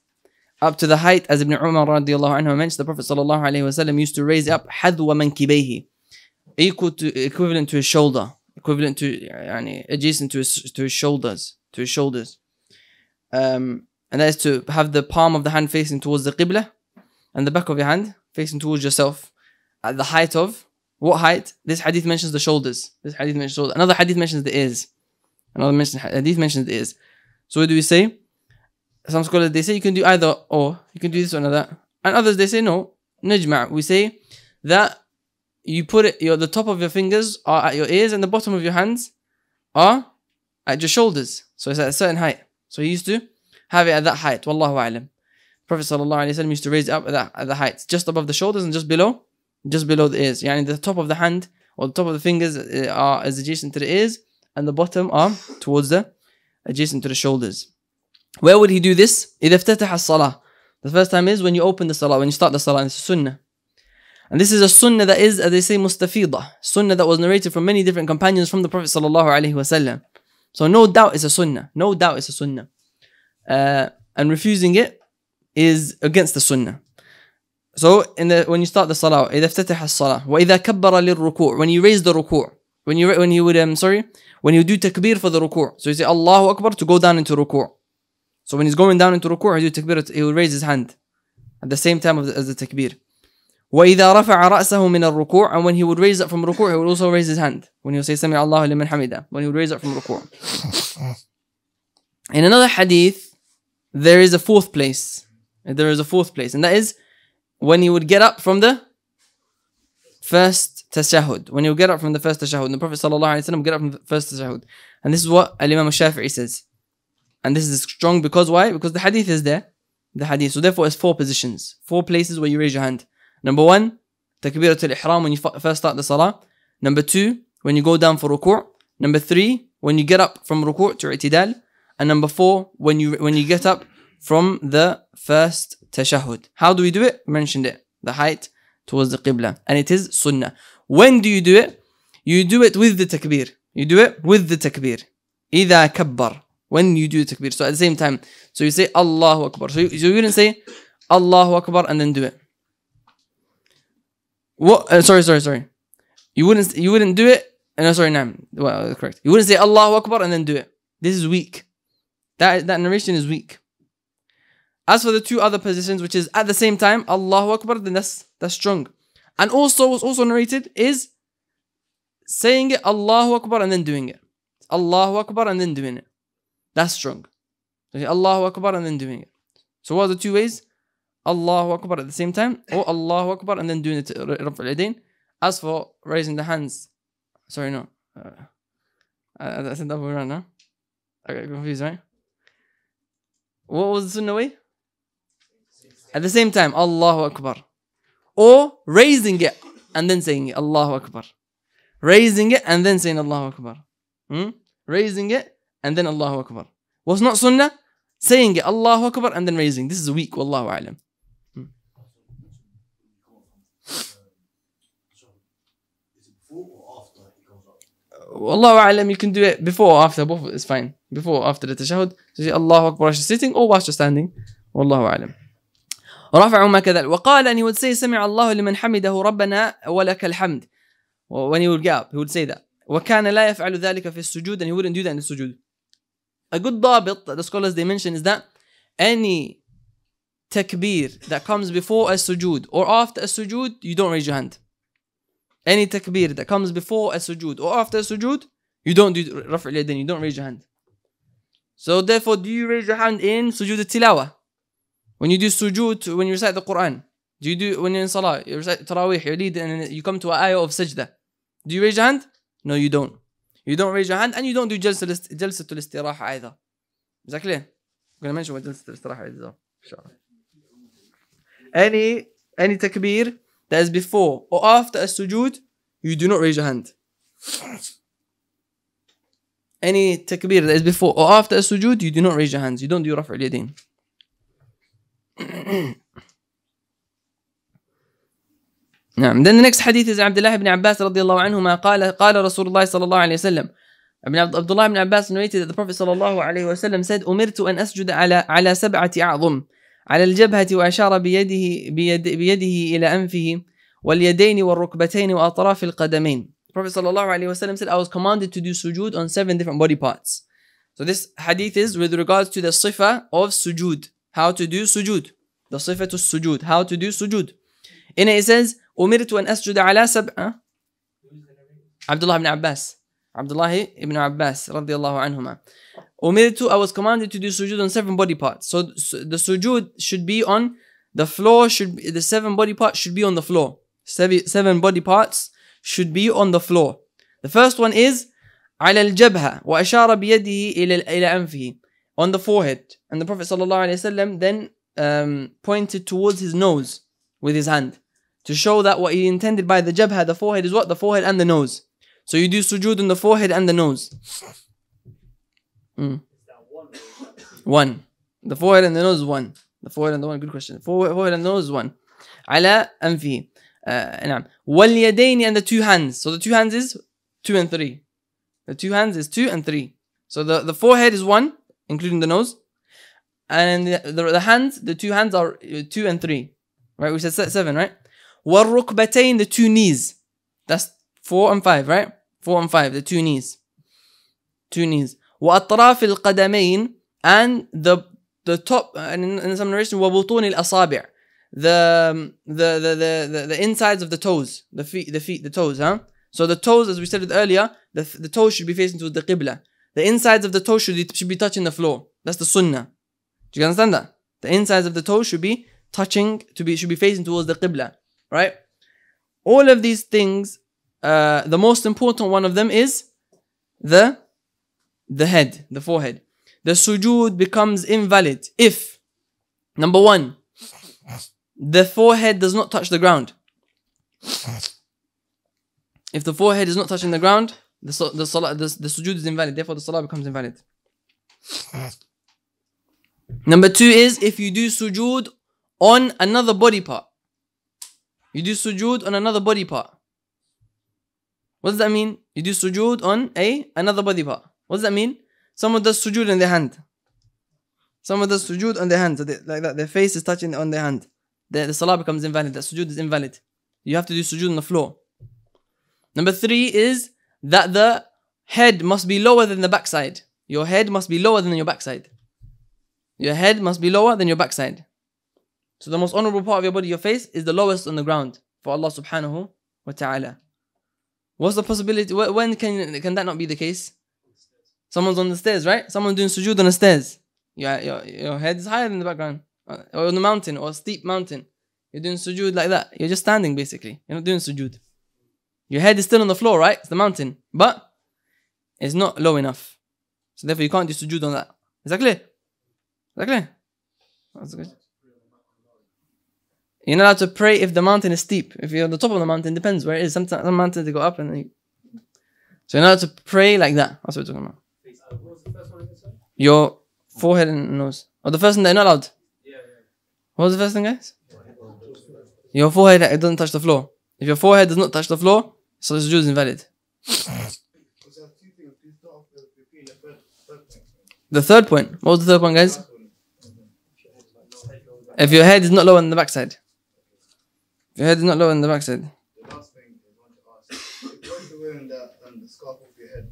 up to the height as Ibn Umar radiallahu anhu mentioned, the Prophet sallallahu alayhi wasallam used to raise up hadwa mankibayhi, equal to, equivalent to his shoulder, equivalent to, yani, adjacent to his, to his shoulders, to his shoulders. Um, and that is to have the palm of the hand facing towards the qibla and the back of your hand facing towards yourself at the height of what height? This hadith mentions the shoulders. This hadith mentions shoulders. Another hadith mentions the ears. Another mention, hadith uh, mentions is So what do we say? Some scholars they say you can do either or, you can do this or that. And others they say no. Najma, we say that you put it, your, the top of your fingers are at your ears and the bottom of your hands are at your shoulders. So it's at a certain height. So he used to have it at that height. Wallahu alam. Prophet sallallahu alaihi wasallam used to raise it up at that at the height, just above the shoulders and just below, just below the ears. Yeah, the top of the hand or the top of the fingers uh, are is adjacent to the ears, and the bottom arm towards the adjacent to the shoulders. Where would he do this? The first time is when you open the salah, when you start the salah, and it's a sunnah. And this is a sunnah that is, as they say, mustafidah. Sunnah that was narrated from many different companions from the Prophet So no doubt it's a sunnah. No doubt it's a sunnah. Uh, and refusing it is against the sunnah. So in the, when you start the salah, إذا افتتح الصلاة وإذا كبر للركوع when you raise the ruku' when you when you would um sorry when you do takbir for the ruku' so you say Allahu Akbar to go down into ruku' so when he's going down into ruku' he do takbir he will raise his hand at the same time as the takbir وإذا رفع رأسه من الركوع and when he would raise it from ruku' he would also raise his hand when he would say سمع الله لمن حمده when he would raise it from ruku' in another hadith there is a fourth place there is a fourth place and that is when he would get up from the first tashahud. When you get up from the first tashahud, the Prophet ﷺ get up from the first tashahud. And this is what Al Imam Shafi'i says. And this is strong because why? Because the hadith is there. The hadith. So therefore it's four positions. Four places where you raise your hand. Number one, takbiratul ihram when you first start the salah. Number two, when you go down for ruku'. Number three, when you get up from ruku' to i'tidal. And number four, when you when you get up from the first tashahud. How do we do it? We mentioned it. The height, towards the Qibla. And it is Sunnah. When do you do it? You do it with the takbir. You do it with the takbir. إذا كبر. When you do the takbir. So at the same time. So you say Allahu Akbar. So you, so you wouldn't say Allahu Akbar and then do it. What? Uh, sorry, sorry, sorry. You wouldn't you wouldn't do it. Uh, no, sorry, no. Well, correct. You wouldn't say Allahu Akbar and then do it. This is weak. That that narration is weak. As for the two other positions, which is at the same time, Allahu Akbar, then that's, that's strong. And also, what's also narrated is saying it, Allahu Akbar, and then doing it. Allahu Akbar, and then doing it. That's strong. Okay, Allahu Akbar, and then doing it. So what are the two ways? Allahu Akbar at the same time, or Allahu Akbar, and then doing it, uh, Rabb al As for raising the hands, sorry, no. Uh, I, said that way around, huh? I got confused, right? What was the sunnah way? At the same time, Allahu Akbar. Or raising it and then saying Allah Allahu Akbar. Raising it and then saying Allahu Akbar. Hmm? Raising it and then Allahu Akbar. What's not sunnah? Saying it, Allahu Akbar, and then raising. This is weak, Wallahu Alam. Hmm. Wallahu alam, you can do it before or after, both is fine. Before or after the tashahud, so say Allahu Akbar while you're sitting or while you're standing. Wallahu alam. رفعوا ما كذلك وقال and he would say سمع الله لمن حمده ربنا ولك الحمد when he would get up he would say that وكان لا يفعل ذلك في السجود and he wouldn't do that in the sujud a good ضابط that the scholars they mention is that any تكبير that comes before a sujood or after a sujood you don't raise your hand any تكبير that comes before a sujood or after a sujood you don't do رفع اليدين you don't raise your hand so therefore do you raise your hand in sujood التلاوة When you do sujood, when you recite the Quran, do you do when you're in salah, you recite tarawih, you lead, and you come to an ayah of sajda? Do you raise your hand? No, you don't. You don't raise your hand, and you don't do jalsatul istiraha either. Is that clear? I'm gonna mention what jalsatul istiraha is, inshallah. Any any takbir that is before or after a sujood, you do not raise your hand. Any takbir that is before or after a sujood, you do not raise your hands. You don't do al yadeen. (coughs) نعم then نكس حديث hadith عبد الله بن عباس رضي الله عنهما قال قال رسول الله صلى الله عليه وسلم ابن عبد الله بن عباس narrated ذا the صلى الله عليه وسلم said أمرت أن أسجد على على سبعة أعظم على الجبهة وأشار بيده بيد بيده إلى أنفه واليدين والركبتين وأطراف القدمين the Prophet صلى الله عليه وسلم said I was commanded to do sujood on seven different body parts so this hadith is with regards to the sifa of sujood how to do sujud. the صفة السجود how to do sujud. in it, it says أمرت أن أسجد على سَبْعَ." عبد الله بن عباس عبد الله بن عباس رضي الله عنهما أمرت I was commanded to do sujud on seven body parts so the sujud should be on the floor should be, the seven body parts should be on the floor seven, seven body parts should be on the floor the first one is على الجبهة وأشار بيده إلى إلى أنفه on the forehead. And the Prophet ﷺ then um, pointed towards his nose with his hand to show that what he intended by the jabha, the forehead, is what? The forehead and the nose. So you do sujood on the forehead and the nose. Mm. One. The forehead and the nose one. The forehead and the one. Good question. Forehead and the nose one. Ala أنفه. Uh, نعم. and the two hands. So the two hands is two and three. The two hands is two and three. So the, the forehead is one including the nose. And the, the, the, hands, the two hands are uh, two and three, right? We said seven, right? والركبتين, the two knees. That's four and five, right? Four and five, the two knees. Two knees. وأطراف القدمين and the the top and uh, in, in some narration وبطون الأصابع um, the, the the the the insides of the toes the feet the feet the toes huh so the toes as we said earlier the the toes should be facing towards the qibla the insides of the toe should, should be touching the floor. That's the sunnah. Do you understand that? The insides of the toe should be touching, to be should be facing towards the qibla, right? All of these things, uh, the most important one of them is the the head, the forehead. The sujood becomes invalid if number one, the forehead does not touch the ground. If the forehead is not touching the ground, the, the salah, the, the sujood is invalid. Therefore, the salah becomes invalid. Number two is if you do sujood on another body part. You do sujood on another body part. What does that mean? You do sujood on a another body part. What does that mean? Someone does sujood on their hand. Someone does sujood on their hand, so they, like that. Their face is touching on their hand. The, the salah becomes invalid. That sujood is invalid. You have to do sujood on the floor. Number three is that the head must be lower than the backside. Your head must be lower than your backside. Your head must be lower than your backside. So the most honorable part of your body, your face, is the lowest on the ground for Allah subhanahu wa ta'ala. What's the possibility? When can can that not be the case? Someone's on the stairs, right? Someone doing sujood on the stairs. Your, your, your head is higher than the background. Uh, or on the mountain, or steep mountain. You're doing sujood like that. You're just standing basically. You're not doing sujood. Your head is still on the floor, right? It's the mountain. But it's not low enough. So therefore you can't do sujood on that. Is that clear? Is that clear? That's good. You're not allowed to pray if the mountain is steep. If you're on the top of the mountain, depends where it is. Sometimes some mountains they go up and you... So you're not allowed to pray like that. That's what we're talking about. Your forehead and nose. Or oh, the first thing they're not allowed. Yeah, yeah. What was the first thing, guys? Your forehead it doesn't touch the floor. If your forehead does not touch the floor, so this juz is invalid. The third point. What was the third point, guys? If your head is not lower than the backside. If your head is not lower than the backside. The ah, last thing I want to ask. If you're wearing that and the scarf off your head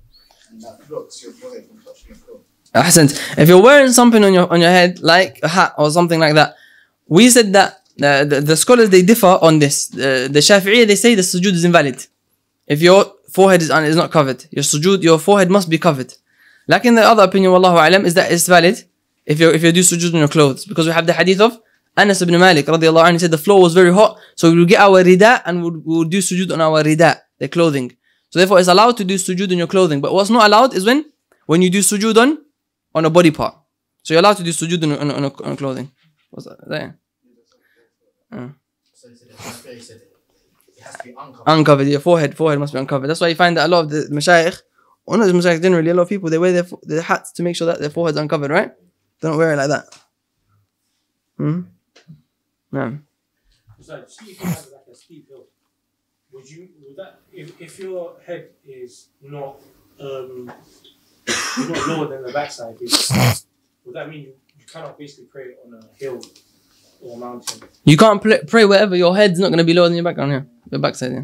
and that blocks your forehead from touching your If you're wearing something on your on your head, like a hat or something like that, we said that uh, the, the, scholars they differ on this. Uh, the Shafi'i they say the sujood is invalid. If your forehead is, un, is not covered, your sujood, your forehead must be covered. Like in the other opinion, Wallahu A'lam, is that it's valid if you if you do sujood in your clothes. Because we have the hadith of Anas ibn Malik radiallahu anhu said the floor was very hot, so we will get our rida and we will we do sujood on our rida, the clothing. So therefore it's allowed to do sujood in your clothing. But what's not allowed is when when you do sujood on on a body part. So you're allowed to do sujood on, on, on, on clothing. What's that? There. Yeah uncovered. Your forehead, forehead must be uncovered. That's why you find that a lot of the mashayikh, or not the mashayikh generally, a lot of people they wear their, their hats to make sure that their forehead's uncovered, right? They don't wear it like that. Hmm. No. So, would you would that if, if your head is not um (coughs) not lower than the backside is, would that mean you cannot basically pray on a hill mountain. You can't pray wherever your head's not going to be lower than your background, yeah. Your backside, yeah.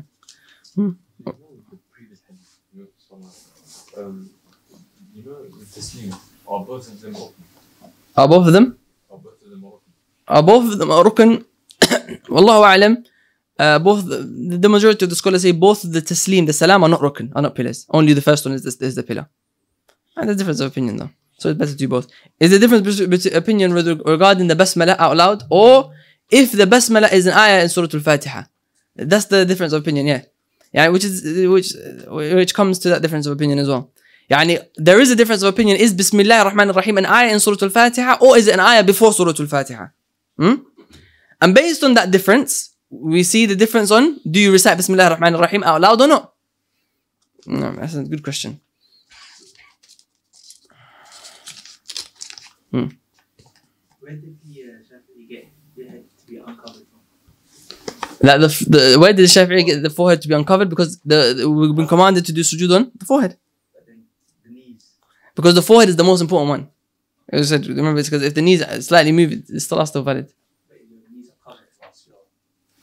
Hmm. Um, you know, with this are both of them Are both of them? Are both of them (coughs) Are both Uh, both the, the, majority of the scholars say both the taslim, the salam are not rukn, are not pillars. Only the first one is the, is the pillar. And the difference of opinion though. So it's better to do both. Is the difference between opinion regarding the basmala out loud or if the basmala is an ayah in Surah Al-Fatiha? That's the difference of opinion, yeah. Yeah, which is which which comes to that difference of opinion as well. يعني there is a difference of opinion is Bismillah ar-Rahman ar-Rahim an ayah in Surah Al-Fatiha or is it an ayah before Surah Al-Fatiha? Hmm? And based on that difference, we see the difference on do you recite Bismillah ar-Rahman ar-Rahim out loud or not? No, that's a good question. Hmm. Where did the uh, Shafi'i get the head to be uncovered from? Like the, the where did the Shafi'i get the forehead to be uncovered? Because the, the we've been commanded to do sujood on the forehead. Because the forehead is the most important one. I said, remember, it's because if the knees slightly move, it's still still valid.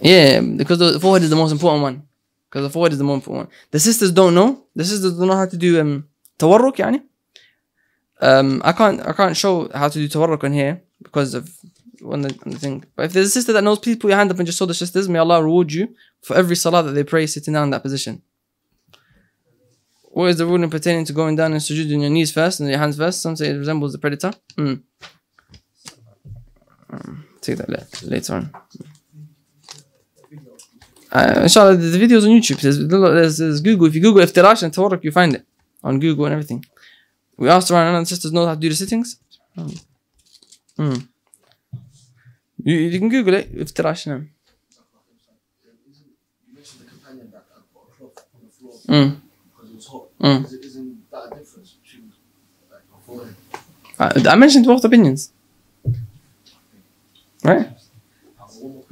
Yeah, because the forehead is the most important one. Because the forehead is the most important one. The sisters don't know. The sisters don't know how to do um, tawarruk, yani. Um, I can't I can't show how to do tawarruk in here because of one thing. But if there's a sister that knows, please put your hand up and just show the sisters. May Allah reward you for every salah that they pray sitting down in that position. What is the ruling pertaining to going down and sujood on your knees first and your hands first? Some say it resembles the predator. Mm. Um, take that later on. Uh, inshallah, the video's on YouTube. There's, there's, there's Google. If you Google iftirash and tawarruk, you find it on Google and everything. We asked our ancestors know how to do the sittings. mm. you, you can Google it with Tarashinam. Mm. Mm. I, mentioned both opinions. Right?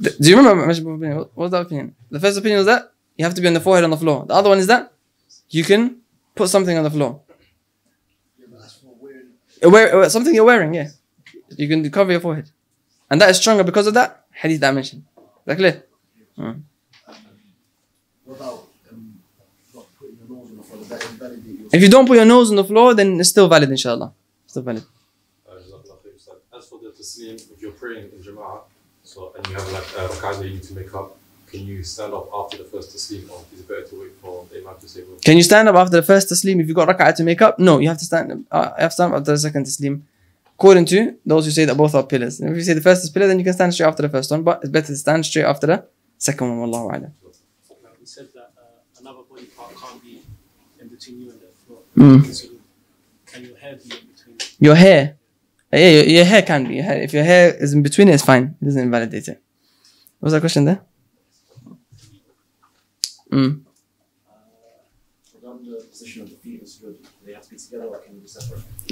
Do you remember I mentioned both opinions? What was that opinion? The first opinion was that you have to be on the forehead on the floor. The other one is that you can put something on the floor. Uh, something you're wearing, yeah. You can cover your forehead. And that is stronger because of that hadith that I mentioned. Is that clear? Mm. If you don't put your nose on the floor, then it's still valid, inshallah. Still valid. As for the taslim, if you're praying in Jama'ah, so, and you have like a rak'ah that you need to make up, can you stand up after the first taslim or is it better to wait for the imam to say well? Can you stand up after the first taslim if you've got rak'ah to make up? No, you have to stand uh, you have to stand up after the second taslim. According to those who say that both are pillars. And if you say the first is pillar, then you can stand straight after the first one, but it's better to stand straight after the second one. Wallahu alam. You said that uh, another body part can't be in between you and the floor. Mm. Can your hair be in between? Your hair? Uh, yeah, your, your hair can be. Your hair. If your hair is in between, it's fine. It doesn't invalidate it. What was that question there? Mm.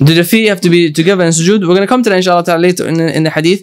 Do the feet have to be together in sujood? We're going to come to that inshallah later in the, in the hadith.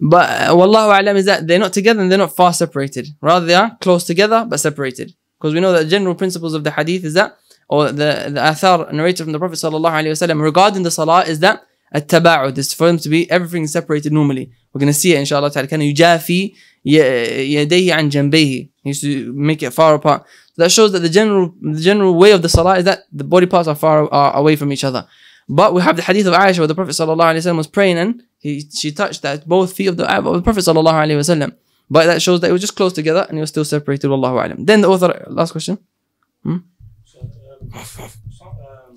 But Allah uh, Wallahu A'lam is that they're not together and they're not far separated. Rather, they are close together but separated. Because we know that general principles of the hadith is that, or the, the athar narrated from the Prophet وسلم, regarding the salah is that at taba'ud is for them to be everything separated normally. We're going to see it inshallah ta'ala. Kana yujafi يديه عن جنبيه he used to make it far apart so that shows that the general the general way of the salah is that the body parts are far are away from each other but we have the hadith of Aisha where the Prophet sallallahu alaihi wasallam was praying and he, she touched that both feet of the, of the Prophet wasallam. But that shows that it was just close together and it was still separated. Wallahu alam. Then the author, last question. Hmm? So, um, so, um,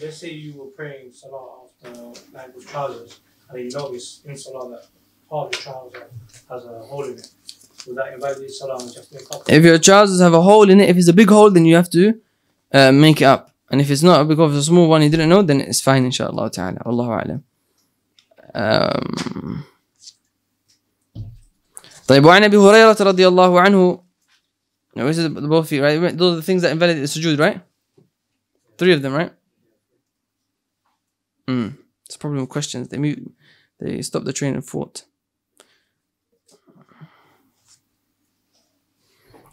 let's say you were praying salah after language with trousers and you notice in salah that if your trousers have a hole in it, if it's a big hole, then you have to uh, make it up. And if it's not because it's a small one you didn't know, then it's fine, inshallah ta'ala. Wallahu alam. Um, طيب وعن ابي هريره رضي الله عنه now this is both feet right those are the things that invalidate the sujood right three of them right mm. it's a problem with questions they mute they stop the train and thought.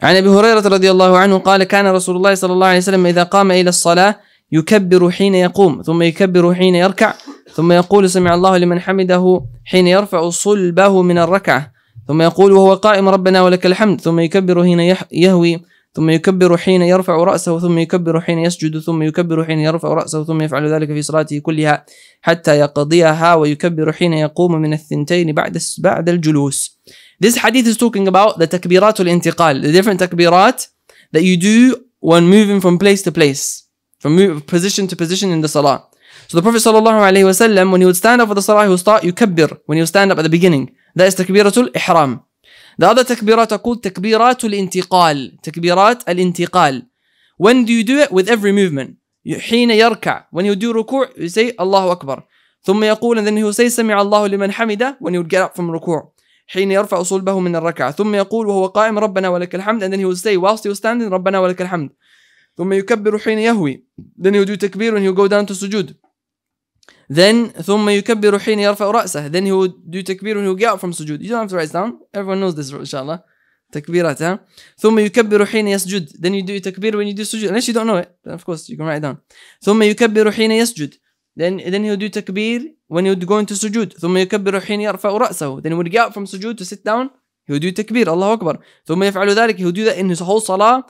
عن ابي هريره رضي الله عنه قال كان رسول الله صلى الله عليه وسلم اذا قام الى الصلاه يكبر حين يقوم ثم يكبر حين يركع ثم يقول سمع الله لمن حمده حين يرفع صلبه من الركعه ثم يقول وهو قائم ربنا ولك الحمد ثم يكبر حين يهوي ثم يكبر حين يرفع رأسه ثم يكبر حين يسجد ثم يكبر حين يرفع رأسه ثم يفعل ذلك في صلاته كلها حتى يقضيها ويكبر حين يقوم من الثنتين بعد بعد الجلوس This hadith is talking about the takbirat intiqal the different takbirat that you do when moving from place to place, from position to position in the salah. So the Prophet wasallam, when he would stand up for the salah, he would start yukabbir, when he would stand up at the beginning. That is takbiratul ihram. The other takbirat are called takbiratul intiqal, takbirat al-intiqal. When do you do it? With every movement. حين يركع when he would do ruku' you say Allahu Akbar ثم يقول and then he would say سمع الله لمن حمده when he would get up from ruku' حين يرفع صلبه من الركعة ثم يقول وهو قائم ربنا ولك الحمد and then he will say whilst he was standing ربنا ولك الحمد ثم يكبر حين يهوي then he will do تكبير and he will go down to سجود then ثم يكبر حين يرفع رأسه then he will do تكبير and he will get up from سجود you don't have to write down everyone knows this إن شاء الله تكبيرات ها ثم يكبر حين يسجد then you do تكبير when you do سجود unless you don't know it then of course you can write it down ثم يكبر حين يسجد then then he will do تكبير when he would go into sujood ثم يكبر حين يرفع رأسه then he would get up from sujood to sit down he would do تكبير الله أكبر ثم يفعل ذلك he would do that in his whole salah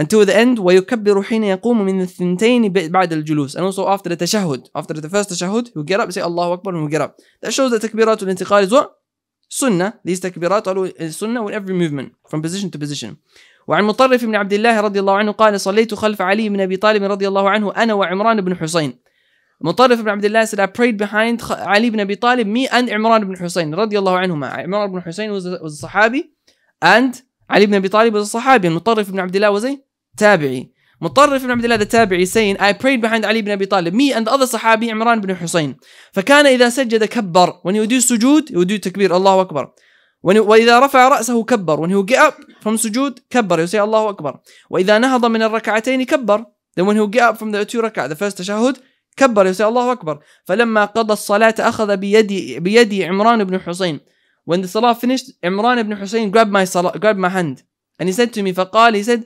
until the end ويكبر حين يقوم من الثنتين بعد الجلوس and also after the تشهد after the first تشهد he would get up say الله أكبر and he would get up that shows that تكبيرات الانتقال is what سنة these تكبيرات are سنة with every movement from position to position وعن مطرف بن عبد الله رضي الله عنه قال صليت خلف علي بن أبي طالب رضي الله عنه أنا وعمران بن حسين مطرف بن عبد الله said I prayed behind علي بن أبي طالب me and عمران بن حسين رضي الله عنهما عمران بن حسين was a صحابي and علي بن أبي طالب was a صحابي مطرف بن عبد الله was a تابعي مطرف بن عبد الله the تابعي saying I prayed behind علي بن أبي طالب me and the other صحابي عمران بن حسين فكان إذا سجد كبر when he would do سجود he would do تكبير الله أكبر وإذا رفع رأسه كبر when he would get up from سجود كبر he would say الله أكبر وإذا نهض من الركعتين كبر then when he would get up from the two ركعة the first تشهد كبر يسأل الله أكبر فلما قضى الصلاة أخذ بيدي بيدي عمران بن Hussein when the salah finished عمران بن Hussein grabbed my salah, grabbed my hand and he said to me فقال he said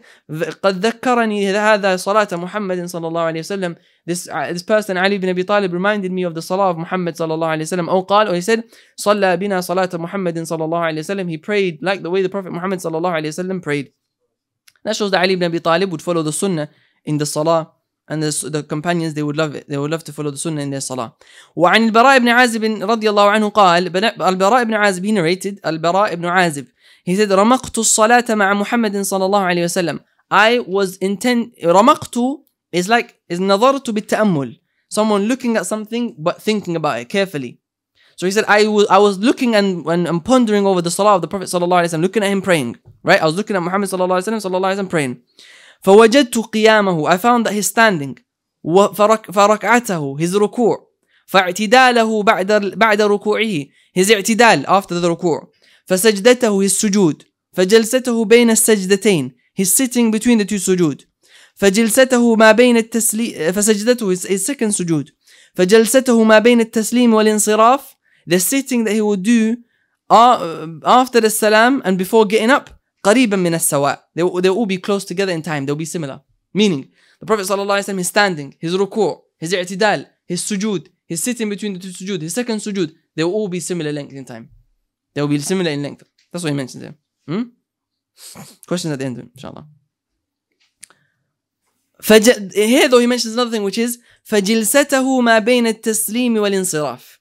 قد ذكرني هذا صلاة محمد صلى الله عليه وسلم this, uh, this person Ali bin Abi Talib reminded me of the salah of Muhammad صلى الله عليه وسلم أو قال or he said صلى بنا صلاة محمد صلى الله عليه وسلم he prayed like the way the Prophet Muhammad صلى الله عليه وسلم prayed that shows that Ali bin Abi Talib would follow the sunnah in the salah and the, the companions they would love it. they would love to follow the sunnah in their salah وعن البراء بن عازب رضي الله عنه قال البراء بن عازب he narrated البراء بن عازب he said رمقت الصلاة مع محمد صلى الله عليه وسلم I was intent رمقت is like is نظرت بالتأمل someone looking at something but thinking about it carefully so he said I was looking and, and, and pondering over the salah of the Prophet صلى الله عليه وسلم looking at him praying right I was looking at Muhammad صلى الله عليه وسلم صلى الله وسلم praying فوجدت قيامه I found that he's standing فرك فركعته his ركوع فاعتداله بعد بعد ركوعه his اعتدال after the ركوع فسجدته his سجود فجلسته بين السجدتين his sitting between the two سجود فجلسته ما بين التسلي فسجدته his second سجود فجلسته ما بين التسليم والانصراف the sitting that he would do uh, after the salam and before getting up قريبا من السواء they, they will be close together in time they will be similar meaning the Prophet صلى الله عليه وسلم his standing his ركوع his اعتدال his سجود his sitting between the two سجود his second سجود they will all be similar length in time they will be similar in length that's what he mentioned there hmm? questions at the end inshallah فج- here though he mentions another thing which is فجلسته ما بين التسليم والانصراف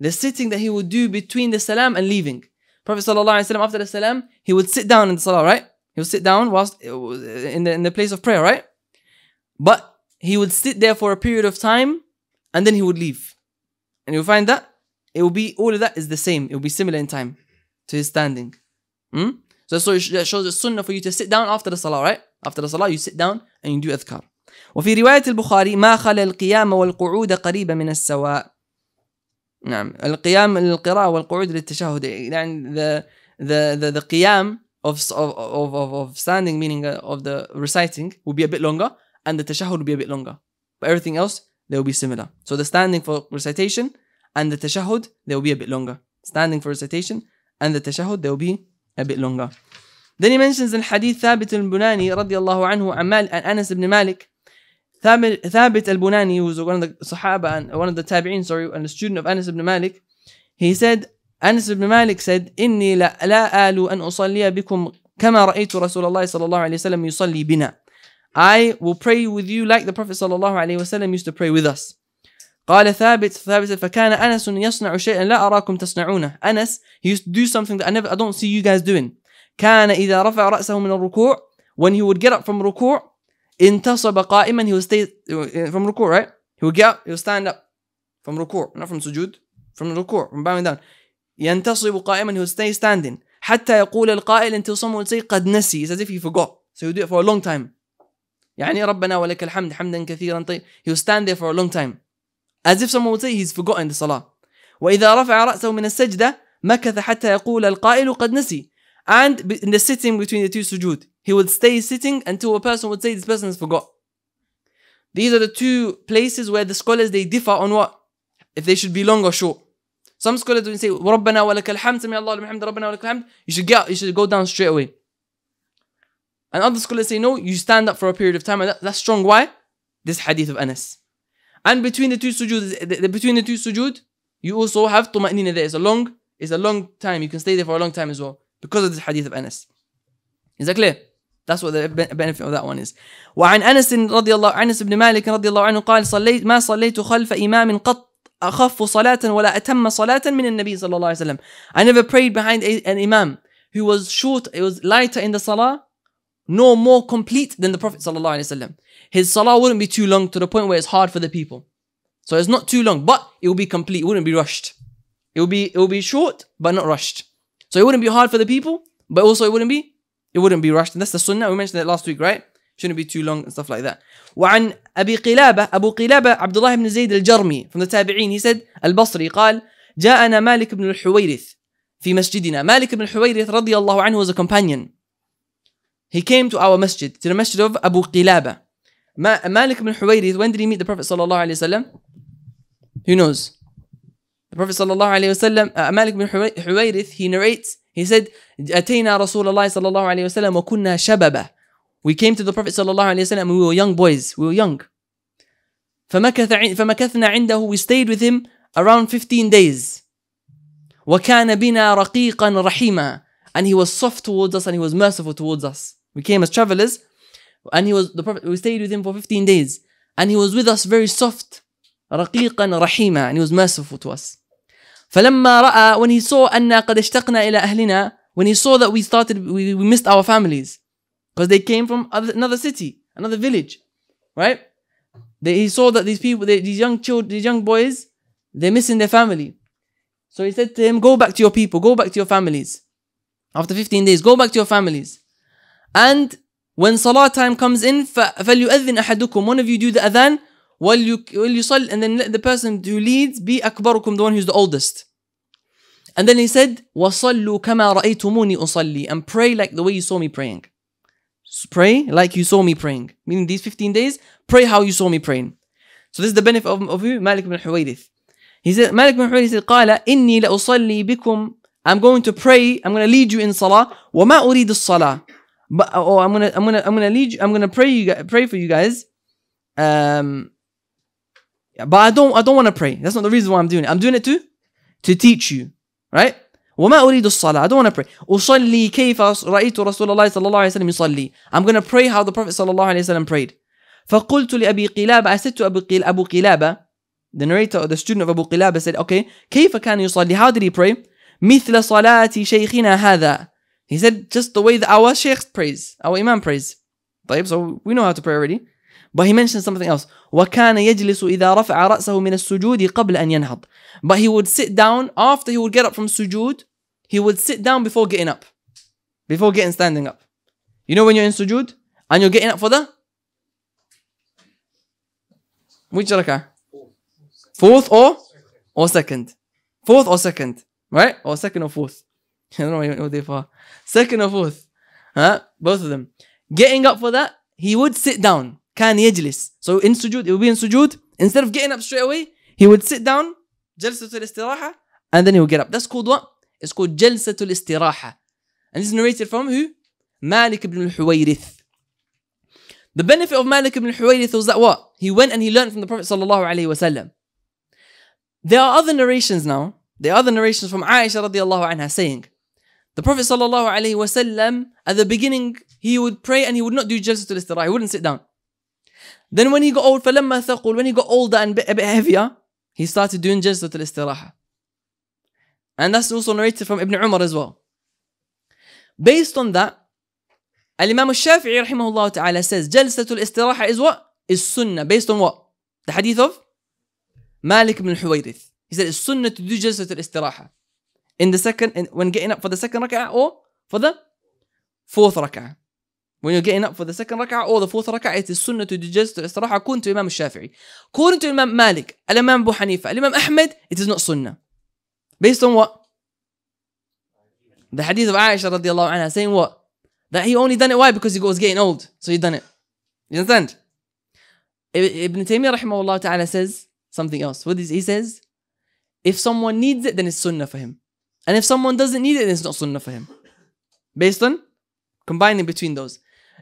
the sitting that he would do between the salam and leaving Prophet صلى الله عليه وسلم after the salam he would sit down in the salah, right? He would sit down whilst uh, in the, in the place of prayer, right? But he would sit there for a period of time and then he would leave. And you'll find that it will be all of that is the same. It will be similar in time to his standing. Hmm? So so it shows the sunnah for you to sit down after the salah, right? After the salah, you sit down and you do adhkar. وفي رواية البخاري ما خلا القيام والقعود قريبا من السواء نعم القيام للقراءة والقعود للتشهد يعني the, the the, the qiyam of, of, of, of standing, meaning uh, of the reciting, will be a bit longer, and the tashahud will be a bit longer. But everything else, they will be similar. So the standing for recitation and the tashahud, they will be a bit longer. Standing for recitation and the tashahud, they will be a bit longer. Then he mentions in hadith Thabit al-Bunani radiyallahu anhu Amal and Anas ibn Malik. Thabit, Thabit al-Bunani, who was one of the Sahaba and one of the Tabi'in, sorry, and a student of Anas ibn Malik, he said, أنس بن مالك سد إني لا, لا آل أن أصلي بكم كما رأيت رسول الله صلى الله عليه وسلم يصلي بنا I will pray with you like the Prophet صلى الله عليه وسلم used to pray with us قال ثابت ثابت فكان أنس يصنع شيئا لا أراكم تصنعونه أنس he used to do something that I, never, I don't see you guys doing كان إذا رفع رأسه من الركوع when he would get up from ركوع انتصب قائما he would stay from ركوع right he would get up he would stand up from ركوع not from سجود from ركوع from bowing down ينتصب قائما هو stay ستاندين حتى يقول القائل انت صم say قد نسي it's as if he forgot so he'll do it for a long time يعني ربنا ولك الحمد حمدا كثيرا طيب will stand there for a long time as if someone would say he's forgotten the salah وإذا رفع رأسه من السجدة مكث حتى يقول القائل قد نسي and in the sitting between the two sujood he would stay sitting until a person would say this person has forgot these are the two places where the scholars they differ on what if they should be long or short Some scholars don't say ربنا ولك الحمد سمي الله لمن ربنا ولك الحمد you should get you should go down straight away. And other scholars say no, you stand up for a period of time, and that, that's strong. Why? This hadith of Anas. And between the two sujood, the, the, between the two sujood, you also have tuma'nina. There is a long, is a long time. You can stay there for a long time as well because of this hadith of Anas. Is that clear? That's what the benefit of that one is. وعن أنس رضي الله أنس بن مالك رضي الله عنه قال صليت ما صليت خلف إمام قط أخف صلاة ولا أتم صلاة من النبي صلى الله عليه وسلم I never prayed behind a, an imam who was short, it was lighter in the salah nor more complete than the Prophet صلى الله عليه وسلم His salah wouldn't be too long to the point where it's hard for the people So it's not too long but it will be complete, it wouldn't be rushed It will be, it will be short but not rushed So it wouldn't be hard for the people but also it wouldn't be it wouldn't be rushed and that's the sunnah we mentioned that last week right shouldn't be too long and stuff like that وعن أبي قلابة أبو قلابة عبد الله بن زيد الجرمي من التابعين يسد البصري قال جاءنا مالك بن الحويرث في مسجدنا مالك بن الحويرث رضي الله عنه was a companion he came to our masjid to the masjid of أبو قلابة ما مالك بن الحويرث when did he meet the Prophet صلى الله عليه وسلم who knows the Prophet صلى الله عليه وسلم uh, مالك بن الحويرث he narrates he said أتينا رسول الله صلى الله عليه وسلم وكنا شببه We came to the Prophet sallallahu alayhi wasallam. We were young boys. We were young. فمكث فمكثنا عنده we stayed with him around 15 days وكان بنا رقيقا رحيما and he was soft towards us and he was merciful towards us we came as travelers and he was the prophet we stayed with him for 15 days and he was with us very soft رقيقا رحيما and he was merciful to us فلما رأى when he saw أن قد اشتقنا إلى أهلنا when he saw that we started we, we missed our families because they came from other, another city another village right they, he saw that these people, they, these young children, these young boys, they're missing their family. So he said to him, Go back to your people, go back to your families. After 15 days, go back to your families. And when salah time comes in, فَلْيُؤَذِّنْ أَحَدُكُمْ One of you do the adhan, while while you you وَلْيُصَلْ And then let the person who leads be أَكْبَرُكُمْ The one who's the oldest. And then he said, وَصَلُّوا كَمَا رَأَيْتُمُونِي أُصَلِّي And pray like the way you saw me praying. Pray like you saw me praying. Meaning these 15 days, pray how you saw me praying. So this is the benefit of, of you, Malik bin Huwaydith. He said, Malik bin Huwaydith said, قال إني لأصلي بكم I'm going to pray. I'm going to lead you in salah. وما أريد الصلاة. But uh, oh, I'm gonna I'm gonna I'm gonna lead you. I'm gonna pray you pray for you guys. Um, but I don't I don't want to pray. That's not the reason why I'm doing it. I'm doing it to to teach you, right? وما أريد الصلاة I don't want to pray أصلي كيف رأيت رسول الله صلى الله عليه وسلم يصلي I'm going to pray how the Prophet صلى الله عليه وسلم prayed فقلت لأبي قلابة اسدت said to أبو, قل... أبو قلابة the narrator the student of أبو قلابة said okay كيف كان يصلي how did he pray مثل صلاة شيخنا هذا he said just the way that our sheikh prays our imam prays طيب so we know how to pray already But he mentioned something else. وكان يجلس إذا رفع رأسه من السجود قبل أن ينهض. But he would sit down after he would get up from sujood he would sit down before getting up, before getting standing up. You know when you're in sujud and you're getting up for the which rak'ah? Fourth or or second, fourth or second, right? Or second or fourth. (laughs) I don't know what they went for second or fourth, huh? Both of them. Getting up for that, he would sit down. Can yajlis? So in sujud, it would be in sujud. Instead of getting up straight away, he would sit down, جلسة الاستراحة, and then he would get up. That's called what? It's called Jalsatul Istiraha. And this narrated from who? Malik ibn al-Huwayrith. The benefit of Malik ibn al-Huwayrith was that what? He went and he learned from the Prophet sallallahu alaihi wasallam. There are other narrations now. There are other narrations from Aisha radiallahu anha saying, the Prophet sallallahu alaihi wasallam at the beginning he would pray and he would not do جلسة الاستراحة. He wouldn't sit down. Then when he got old, فلما ثقل, when he got older and a bit, heavier, he started doing جلسة istiraha. And that's also narrated from Ibn Umar as well. Based on that, Al-Imam al-Shafi'i rahimahullah ta'ala says, Jalsatul istiraha is what? Is sunnah. Based on what? The hadith of Malik ibn al He said, it's sunnah to do Jalsatul istiraha. In the second, in, when getting up for the second rak'ah or for the fourth rak'ah. When you're getting up for the second rak'ah or the fourth rak'ah, it is sunnah to do Jalsatul istiraha according to Imam al-Shafi'i. According to Imam Malik, Al-Imam Abu Hanifa, Al-Imam Ahmed, it is not sunnah. Based on what? The hadith of Aisha radiallahu anha saying what? That he only done it why? Because he was getting old. So he done it. You understand? Ibn Taymiyyah rahimahullah ta'ala says something else. What is, he says, if someone needs it, then it's sunnah for him. And if someone doesn't need it, then it's not sunnah for him. Based on combining between those.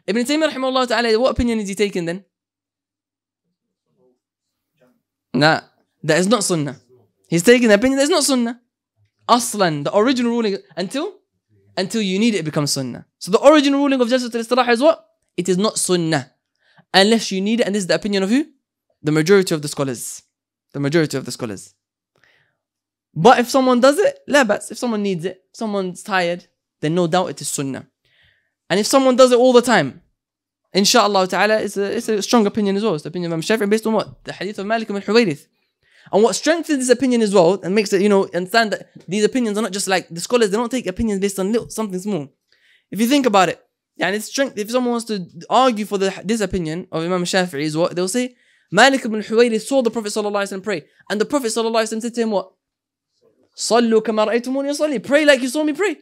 Ibn Taymiyyah rahimahullah ta'ala, what opinion is he taking then? Nah, that is not sunnah. He's taking the opinion that is not sunnah aslan, the original ruling until until you need it, it becomes sunnah. So the original ruling of Jalsat al-Istirahah is what? It is not sunnah. Unless you need it, and this is the opinion of who? The majority of the scholars. The majority of the scholars. But if someone does it, labas. if someone needs it, someone's tired, then no doubt it is sunnah. And if someone does it all the time, inshallah ta'ala, it's a, it's a strong opinion as well. It's the opinion of Imam Shafi'i based on what? The hadith of Malik ibn Huwayrith. And what strengthens this opinion as well and makes it, you know, understand that these opinions are not just like the scholars, they don't take opinions based on little, something small. If you think about it, and it's strength, if someone wants to argue for the, this opinion of Imam Shafi'i is what they'll say, Malik ibn Huwayri saw the Prophet ﷺ pray. And the Prophet ﷺ said to him what? Sallu kama Pray like you saw me pray.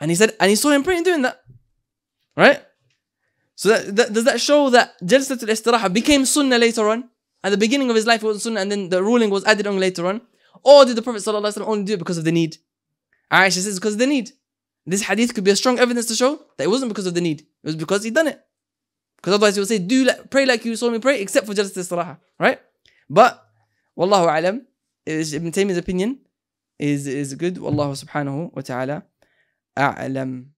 And he said, and he saw him praying doing that. Right? So that, that, does that show that Jalsat al-Istiraha became sunnah later on? At the beginning of his life, it was sunnah, and then the ruling was added on later on. Or did the Prophet only do it because of the need? Aisha says, because of the need. This hadith could be a strong evidence to show that it wasn't because of the need. It was because he done it. Because otherwise he would say, do like, pray like you saw me pray, except for justice." Right? But, wallahu a'lam, is Ibn Taymiyyah's opinion is, is good. Wallahu subhanahu wa ta'ala a'lam.